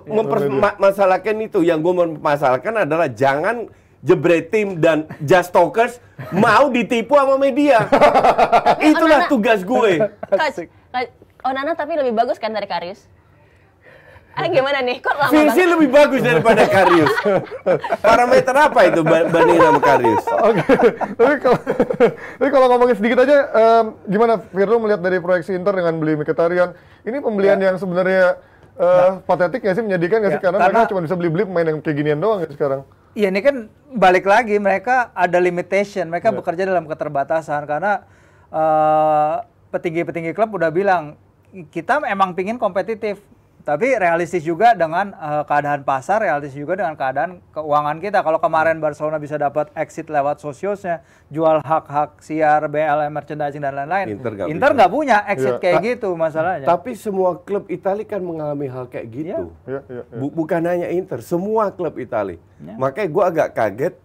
S4: mempermasalahkan itu. Yang gue mempermasalahkan adalah jangan Jebretim dan Just Talkers mau ditipu sama media. Itulah tugas gue.
S2: Oh Nana tapi lebih bagus kan dari Karius? Ah gimana nih? Kok lama banget? lebih
S4: bagus daripada Karius. Parameter apa itu banding sama Karius? Oke. Tapi
S1: kalau tapi kalau ngomongin sedikit aja um, gimana Firdo melihat dari proyeksi Inter dengan beli Mkhitaryan? Ini pembelian ya. yang sebenarnya uh, nah. patetik nggak sih menyedihkan nggak ya. sih karena, karena mereka cuma bisa
S5: beli-beli pemain yang kayak ginian doang ya sekarang ya ini kan balik lagi mereka ada limitation, mereka yeah. bekerja dalam keterbatasan karena eh, petinggi-petinggi uh, petinggi -petinggi klub udah bilang kita emang pingin kompetitif tapi realistis juga dengan uh, keadaan pasar, realistis juga dengan keadaan keuangan kita. Kalau kemarin Barcelona bisa dapat exit lewat sosiosnya, jual hak-hak siar, BLM, merchandising dan lain-lain. Inter nggak punya exit ya. kayak Ta gitu masalahnya. Tapi
S4: semua klub Italia kan mengalami hal kayak iya. gitu. Ya. Ya, ya, Bukan hanya Inter, semua klub Italia. Iya. Makanya gue agak kaget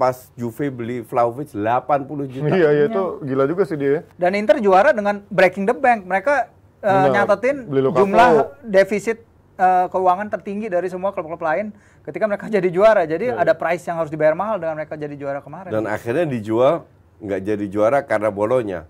S4: pas Juve beli Vlahovic
S5: 80 juta. Iya, iya itu
S4: iya. gila juga sih dia.
S5: Dan Inter juara dengan breaking the bank. Mereka uh, eh, nyatetin jumlah defisit uh, keuangan tertinggi dari semua klub-klub lain ketika mereka jadi juara. Jadi iya. ada price yang harus dibayar mahal dengan mereka jadi juara kemarin. Dan
S4: akhirnya dijual nggak jadi juara karena bolonya.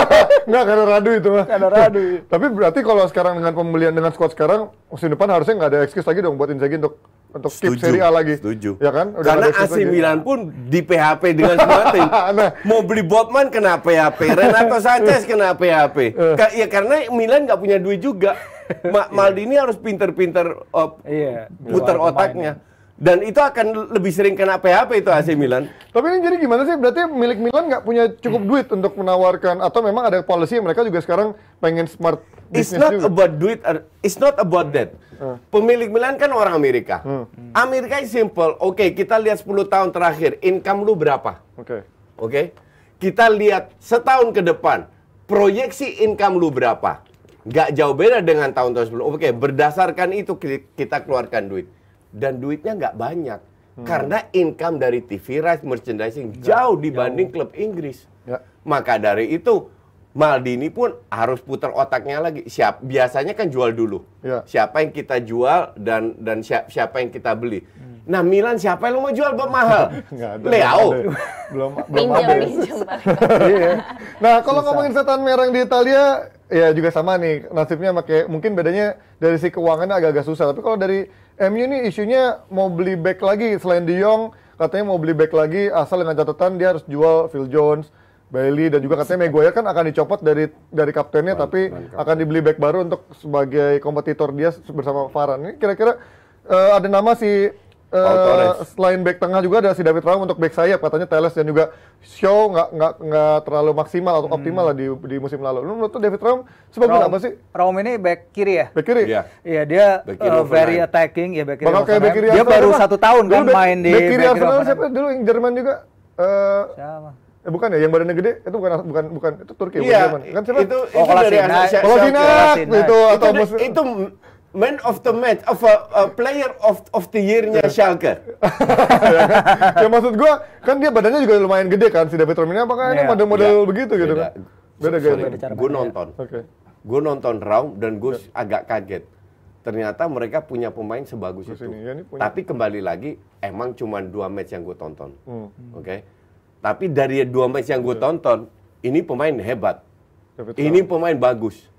S1: nggak karena radu itu mah. Karena radu. Tapi berarti kalau sekarang dengan pembelian dengan squad sekarang musim depan harusnya nggak ada excuse lagi dong buat Inzaghi untuk
S4: untuk skip Setuju. Serie A lagi. Setuju. Ya kan? Udah Karena AC Milan pun di PHP dengan semua tim. nah. Mau beli Botman kena PHP, Renato Sanchez kena PHP. Eh. Ka ya karena Milan nggak punya duit juga. Ma iya. Maldini harus pinter-pinter uh, yeah. putar otaknya dan itu akan lebih sering kena PHP itu AC Milan. Tapi ini jadi gimana sih? Berarti
S1: milik Milan nggak punya cukup hmm. duit untuk menawarkan atau memang ada policy mereka juga sekarang pengen smart
S4: business It's not juga. about duit. Uh, it's not about that. Hmm. Pemilik Milan kan orang Amerika. Hmm. Amerika is simple. Oke, okay, kita lihat 10 tahun terakhir income lu berapa. Oke. Okay. Oke. Okay? Kita lihat setahun ke depan proyeksi income lu berapa. Nggak jauh beda dengan tahun-tahun sebelum. Oke, okay, berdasarkan itu kita keluarkan duit dan duitnya nggak banyak hmm. karena income dari TV rights merchandising gak, jauh dibanding jauh. klub Inggris. Gak. Ya. Maka dari itu Maldini pun harus putar otaknya lagi. Siap biasanya kan jual dulu. Ya. Siapa yang kita jual dan dan siap, siapa yang kita beli. Hmm. Nah Milan siapa yang lu mau jual buat mahal? Nggak ada. Leo. Belum belum habis. Iya. Nah kalau ngomongin setan merah di Italia ya juga
S1: sama nih nasibnya pakai mungkin bedanya dari si keuangannya agak-agak susah tapi kalau dari MU ini isunya mau beli back lagi selain De Jong, katanya mau beli back lagi asal dengan catatan dia harus jual Phil Jones, Bailey dan juga katanya Maguire kan akan dicopot dari dari kaptennya man, tapi man akan dibeli back baru untuk sebagai kompetitor dia bersama Varane. Ini kira-kira uh, ada nama si Eh, Torres. selain back tengah juga ada si David Raum untuk back sayap katanya Teles dan juga Show nggak nggak nggak terlalu maksimal atau hmm. optimal lah di di musim lalu. Lu menurut David Raum sebagus apa
S5: sih? Raum ini back kiri ya? Back kiri. Iya, yeah. yeah, dia uh, very attacking ya back kiri. Bakal kayak back kiri. Dia baru satu tahun kan back, main di back kiri Arsenal siapa
S1: dulu yang Jerman juga? Uh, siapa? Eh, bukan ya, yang badannya gede itu bukan bukan bukan itu Turki, iya, bukan Jerman. Kan siapa? Itu, oh, itu oh, dari Asia. Kalau itu atau itu,
S4: itu man of the match of a, a player of of the year-nya iya. Schalke. ya maksud gua kan dia badannya juga lumayan gede kan
S1: si David Romina apakah yeah. ini iya. model-model yeah. begitu gitu Beda. kan? Beda gaya. Gue nonton.
S4: Oke. Okay. Gue nonton Raum dan gue yeah. agak kaget. Ternyata mereka punya pemain sebagus Terus itu. ya punya. Tapi kembali lagi emang cuma dua match yang gue tonton. Hmm. Oke. Okay? Tapi dari dua match yang gue yeah. tonton, ini pemain hebat. ini pemain bagus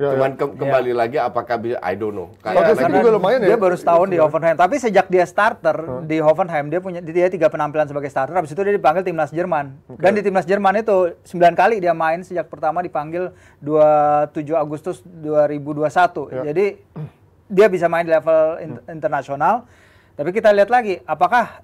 S4: Ya, Cuman ya. ke iya. kembali ya. lagi apakah bisa I don't know. Kayak juga
S5: lumayan ya. dia ya. baru setahun di iya. Hoffenheim, tapi sejak dia starter huh? di Hoffenheim dia punya dia tiga penampilan sebagai starter habis itu dia dipanggil timnas Jerman. Okay. Dan di timnas Jerman itu sembilan kali dia main sejak pertama dipanggil 27 Agustus 2021. Ya. Jadi dia bisa main di level in hmm. internasional. Tapi kita lihat lagi apakah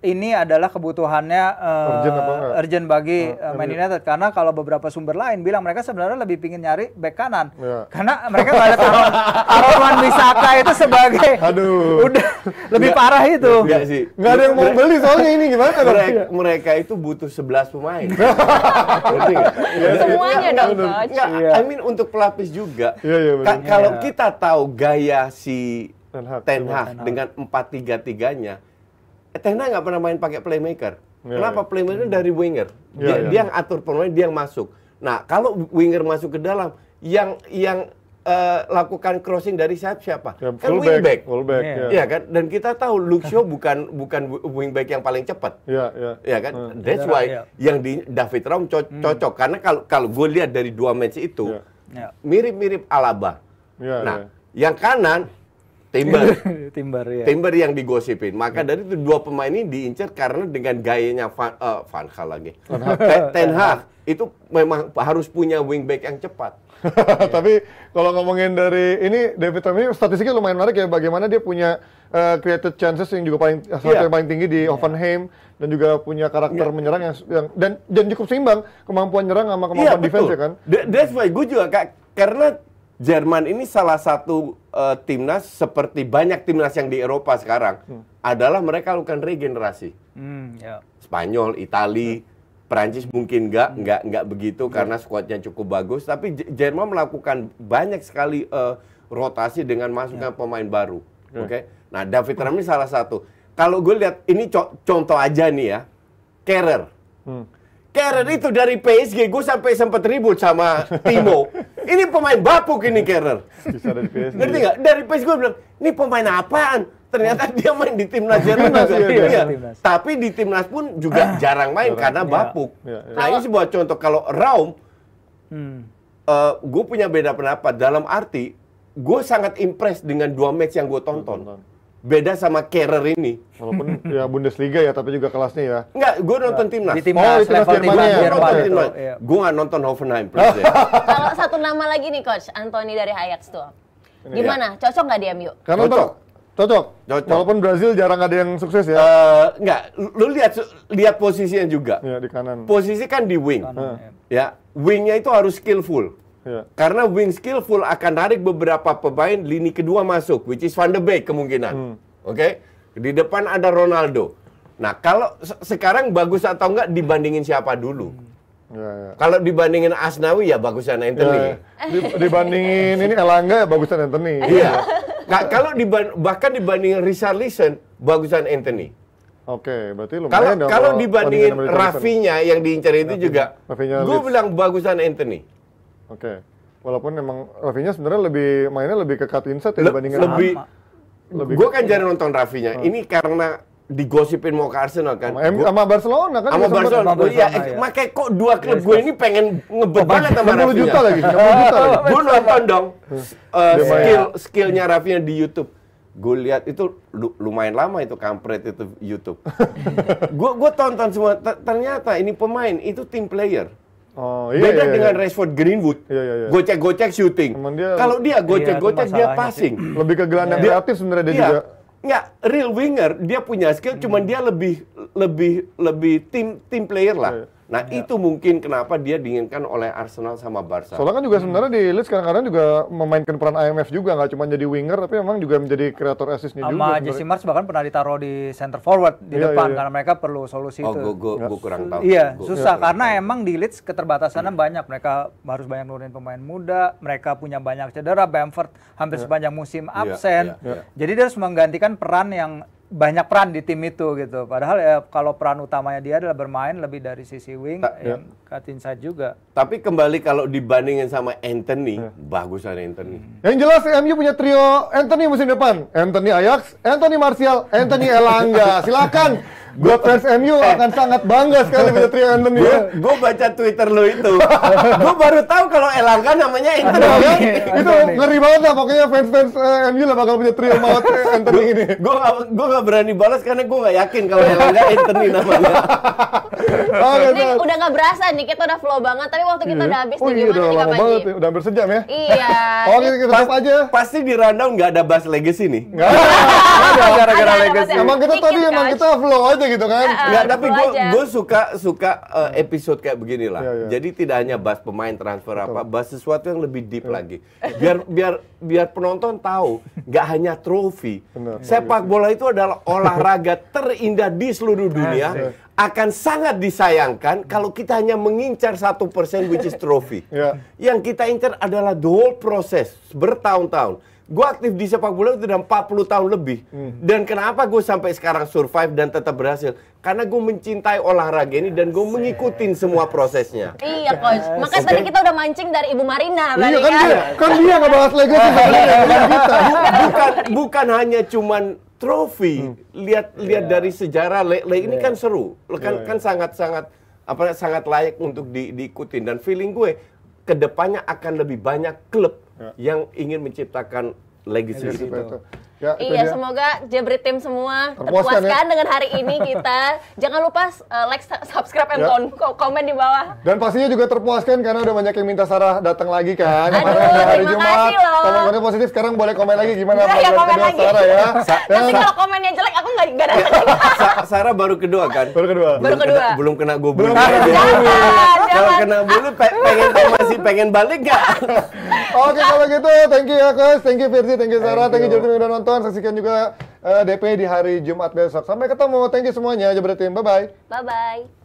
S5: ini adalah kebutuhannya uh, urgent, apa urgent bagi uh, Man United karena kalau beberapa sumber lain bilang mereka sebenarnya lebih pingin nyari back kanan yeah. karena mereka nggak ada taruhan taruhan itu sebagai aduh udah lebih nggak, parah itu nggak sih nggak ada yang mau beli soalnya ini gimana mereka,
S4: mereka itu butuh 11 pemain iya, iya. semuanya iya, dong coach I mean untuk pelapis juga yeah, yeah, kalau kita tahu gaya si Ten Hag dengan empat tiga tiganya Tehna nggak pernah main pakai playmaker. Yeah, Kenapa yeah. playmaker dari winger? Iya, dia, yeah, dia yang atur permainan, dia yang masuk. Nah, kalau winger masuk ke dalam, yang yang uh, lakukan crossing dari sayap siapa? Yeah, kan wingback. Fullback, yeah. Ya. Iya kan? Dan kita tahu Luxio bukan bukan wingback yang paling cepat. Iya, yeah, iya. Yeah. Ya kan? Hmm. That's iya, why yeah. yang di David Raum co hmm. cocok karena kalau kalau gue lihat dari dua match itu mirip-mirip yeah. Alaba. Yeah, nah, yeah. yang kanan Timber.
S5: Timber ya. Timber
S4: yang digosipin. Maka dari itu dua pemain ini diincar karena dengan gayanya Van, uh, Van Hal lagi. Ten Hag itu memang harus punya wingback yang cepat.
S1: Tapi kalau ngomongin dari ini David Tom ini statistiknya lumayan menarik ya bagaimana dia punya uh, created chances yang juga paling yeah. Iya. yang paling tinggi di yeah. Offenheim dan juga punya karakter yeah. menyerang yang, yang dan dan cukup seimbang kemampuan nyerang sama kemampuan yeah, defense ya kan.
S4: That's why gue juga kak, karena Jerman ini salah satu uh, timnas seperti banyak timnas yang di Eropa sekarang hmm. adalah mereka lakukan regenerasi.
S3: Hmm, yeah.
S4: Spanyol, Itali, hmm. Perancis mungkin nggak hmm. nggak nggak begitu hmm. karena skuadnya cukup bagus. Tapi Jerman melakukan banyak sekali uh, rotasi dengan masuknya yeah. pemain baru. Hmm. Oke, okay? nah David Ramsey ini salah satu. Kalau gue lihat ini co contoh aja nih ya, Carrer. Hmm Karen itu dari PSG gue sampai sempat ribut sama Timo. ini pemain bapuk ini Karen.
S3: Ngerti nggak?
S4: Dari PSG gue bilang, ini pemain apaan? Ternyata oh. dia main di timnas Jerman. iya. iya, iya. iya. Tapi di timnas pun juga ah. jarang main karena bapuk. Ya, ya. Nah ini sebuah contoh kalau Raum, hmm. uh, eh, gue punya beda pendapat dalam arti gue sangat impress dengan dua match yang gue tonton. tonton beda sama Carrer ini. Walaupun ya Bundesliga ya, tapi juga kelasnya ya. Enggak, gue nonton nah, timnas. Di timnas, oh, di timnas Jerman ya. Gue nonton timnas. Iya. Gue nggak nonton Hoffenheim, ya.
S2: Kalau satu nama lagi nih, Coach. Anthony dari Ajax tuh. Gimana? Ya. Cocok nggak dia Mio? Karena cocok.
S4: Cocok. cocok. Walaupun Brazil jarang ada yang sukses ya. Uh, eh, enggak, lu lihat lihat posisinya juga. Ya, di kanan. Posisi kan di wing. Kanan, ya. ya, wingnya itu harus skillful. Ya. Karena wing skillful akan narik beberapa pemain lini kedua masuk, which is Van de Beek kemungkinan. Hmm. Oke. Okay? Di depan ada Ronaldo. Nah, kalau se sekarang bagus atau enggak dibandingin siapa dulu? Hmm. Ya, ya. Kalau dibandingin Asnawi ya bagusan Anthony. Ya, ya. Dibandingin ini Elangga ya bagusan Anthony. Iya. iya. kalau diban bahkan dibandingin Richard Listen bagusan Anthony. Oke, berarti lumayan kalau, dong. Kalau dibandingin Rafinya yang diincar itu Rafi, juga, gue bilang bagusan Anthony. Oke. Okay. Walaupun memang
S1: Rafinya sebenarnya lebih mainnya lebih ke cut
S4: inside ya Le dibandingkan lebih lebih gue kan jarang nonton Rafinya. Hmm. Ini karena digosipin mau ke Arsenal kan. Sama, gua, sama Barcelona kan. Sama Barcelona. Iya, ya, ya. Makanya kok dua klub yes, iya, gue iya. ini pengen ngebet oh, banget sama Rafinha. juta lagi. 60 juta lagi. gue nonton dong uh, skill skillnya Rafinha di YouTube. Gue lihat itu lumayan lama itu kampret itu YouTube. gue gue tonton semua. Ternyata ini pemain itu team player. Oh, iya, Beda iya, iya. dengan iya. Rashford Greenwood. Iya, iya, iya. Gocek-gocek shooting. Kalau dia iya, gocek-gocek iya, dia passing. Sih.
S1: Lebih ke gelandang iya. kreatif sebenarnya dia iya. juga.
S4: nggak iya, real winger dia punya skill hmm. cuman dia lebih lebih lebih tim tim player lah. Iya. Nah ya. itu mungkin kenapa dia diinginkan oleh Arsenal sama Barca. Soalnya kan juga sebenarnya
S1: di Leeds kadang-kadang juga memainkan peran IMF juga nggak cuma jadi winger tapi memang juga menjadi kreator assistnya juga. Sama Jesse
S5: Mars bahkan pernah ditaruh di center forward di ya, depan ya, karena mereka perlu solusi oh, itu. Oh, gue gue kurang tahu. Iya gua, susah Ya. karena emang di Leeds keterbatasannya hmm. banyak. Mereka harus banyak nurunin pemain muda. Mereka punya banyak cedera. Bamford hampir iya. sepanjang musim absen. Jadi dia harus menggantikan peran yang banyak peran di tim itu gitu. Padahal ya, kalau peran utamanya dia adalah bermain lebih dari sisi wing Ta yang ya. cut juga.
S4: Tapi kembali kalau dibandingin sama Anthony, ya. bagus bagusan Anthony. Hmm.
S1: Yang jelas MU punya trio Anthony musim depan. Anthony Ajax, Anthony Martial, Anthony Elanga. Silakan gue fans MU eh. akan sangat bangga sekali punya Trio Anthony ya. Gue baca Twitter lo itu. gue baru tahu
S4: kalau Elangga namanya
S1: Anthony. Ya, itu ngeri banget lah pokoknya fans-fans uh, eh, MU lah bakal punya Trio maut eh, Anthony ini. Gue
S4: gue gak berani balas karena gue gak yakin kalau Elangga Anthony namanya.
S2: oh, ah, ini udah gak berasa nih kita udah flow banget tapi waktu kita iya. udah habis oh, nih iya gimana udah nih Kak Banget, ya,
S4: udah hampir sejam ya. Iya. Oke kita aja. Pasti di rundown gak ada bahas legacy nih. Gak ada. Gara-gara legacy. Emang kita tadi kan? emang kita flow aja aja gitu kan. Enggak, tapi gue gue suka suka uh, episode kayak beginilah. lah. Yeah, iya. Jadi tidak hanya bahas pemain transfer Betul. apa, bahas sesuatu yang lebih deep yeah. lagi. Biar biar biar penonton tahu nggak hanya trofi. Sepak bola itu adalah olahraga terindah di seluruh iya. dunia. Iya. akan sangat disayangkan kalau kita hanya mengincar satu persen which is trofi Yeah. Yang kita incar adalah the whole proses bertahun-tahun gue aktif di sepak bola itu udah 40 tahun lebih. Hmm. Dan kenapa gue sampai sekarang survive dan tetap berhasil? Karena gue mencintai olahraga ini dan gue mengikutin semua prosesnya.
S2: Iya, Coach. Makanya tadi kita udah mancing dari Ibu Marina. Iya, kan, kan dia. Kan dia nggak bahas lagi iya.
S4: bukan, bukan hanya cuman trofi. Hmm. Lihat lihat yeah. dari sejarah le, le ini yeah. kan iya. seru. Kan yeah, kan sangat-sangat iya. apa sangat layak untuk di, diikutin dan feeling gue kedepannya akan lebih banyak klub ya. yang ingin menciptakan legacy, itu. itu. Ya, itu iya, dia.
S2: semoga Jabri tim semua terpuaskan, terpuaskan ya. dengan hari ini kita. Jangan lupa uh, like, subscribe, and ya. komen di bawah.
S1: Dan pastinya juga terpuaskan karena udah banyak yang minta Sarah datang lagi kan. Aduh, terima hari Jumat. Komen positif, sekarang boleh komen lagi gimana ya, ya, komen lagi. Sarah ya.
S2: Nanti ya, kalau komennya jelek aku nggak nggak
S4: Sa Sarah baru kedua kan? Baru kedua. Baru belum kedua. Kena, belum kena gue belum. Jangan, jangan. Kalau kena dulu pe pengen masih pengen balik nggak?
S2: Oke
S1: kalau gitu, thank you ya guys, thank you Firzi, thank you Sarah, thank you Jepri yang udah nonton, saksikan juga eh, DP di hari Jumat besok. Sampai ketemu, thank you semuanya, Jepri Tim, bye-bye.
S2: Bye-bye.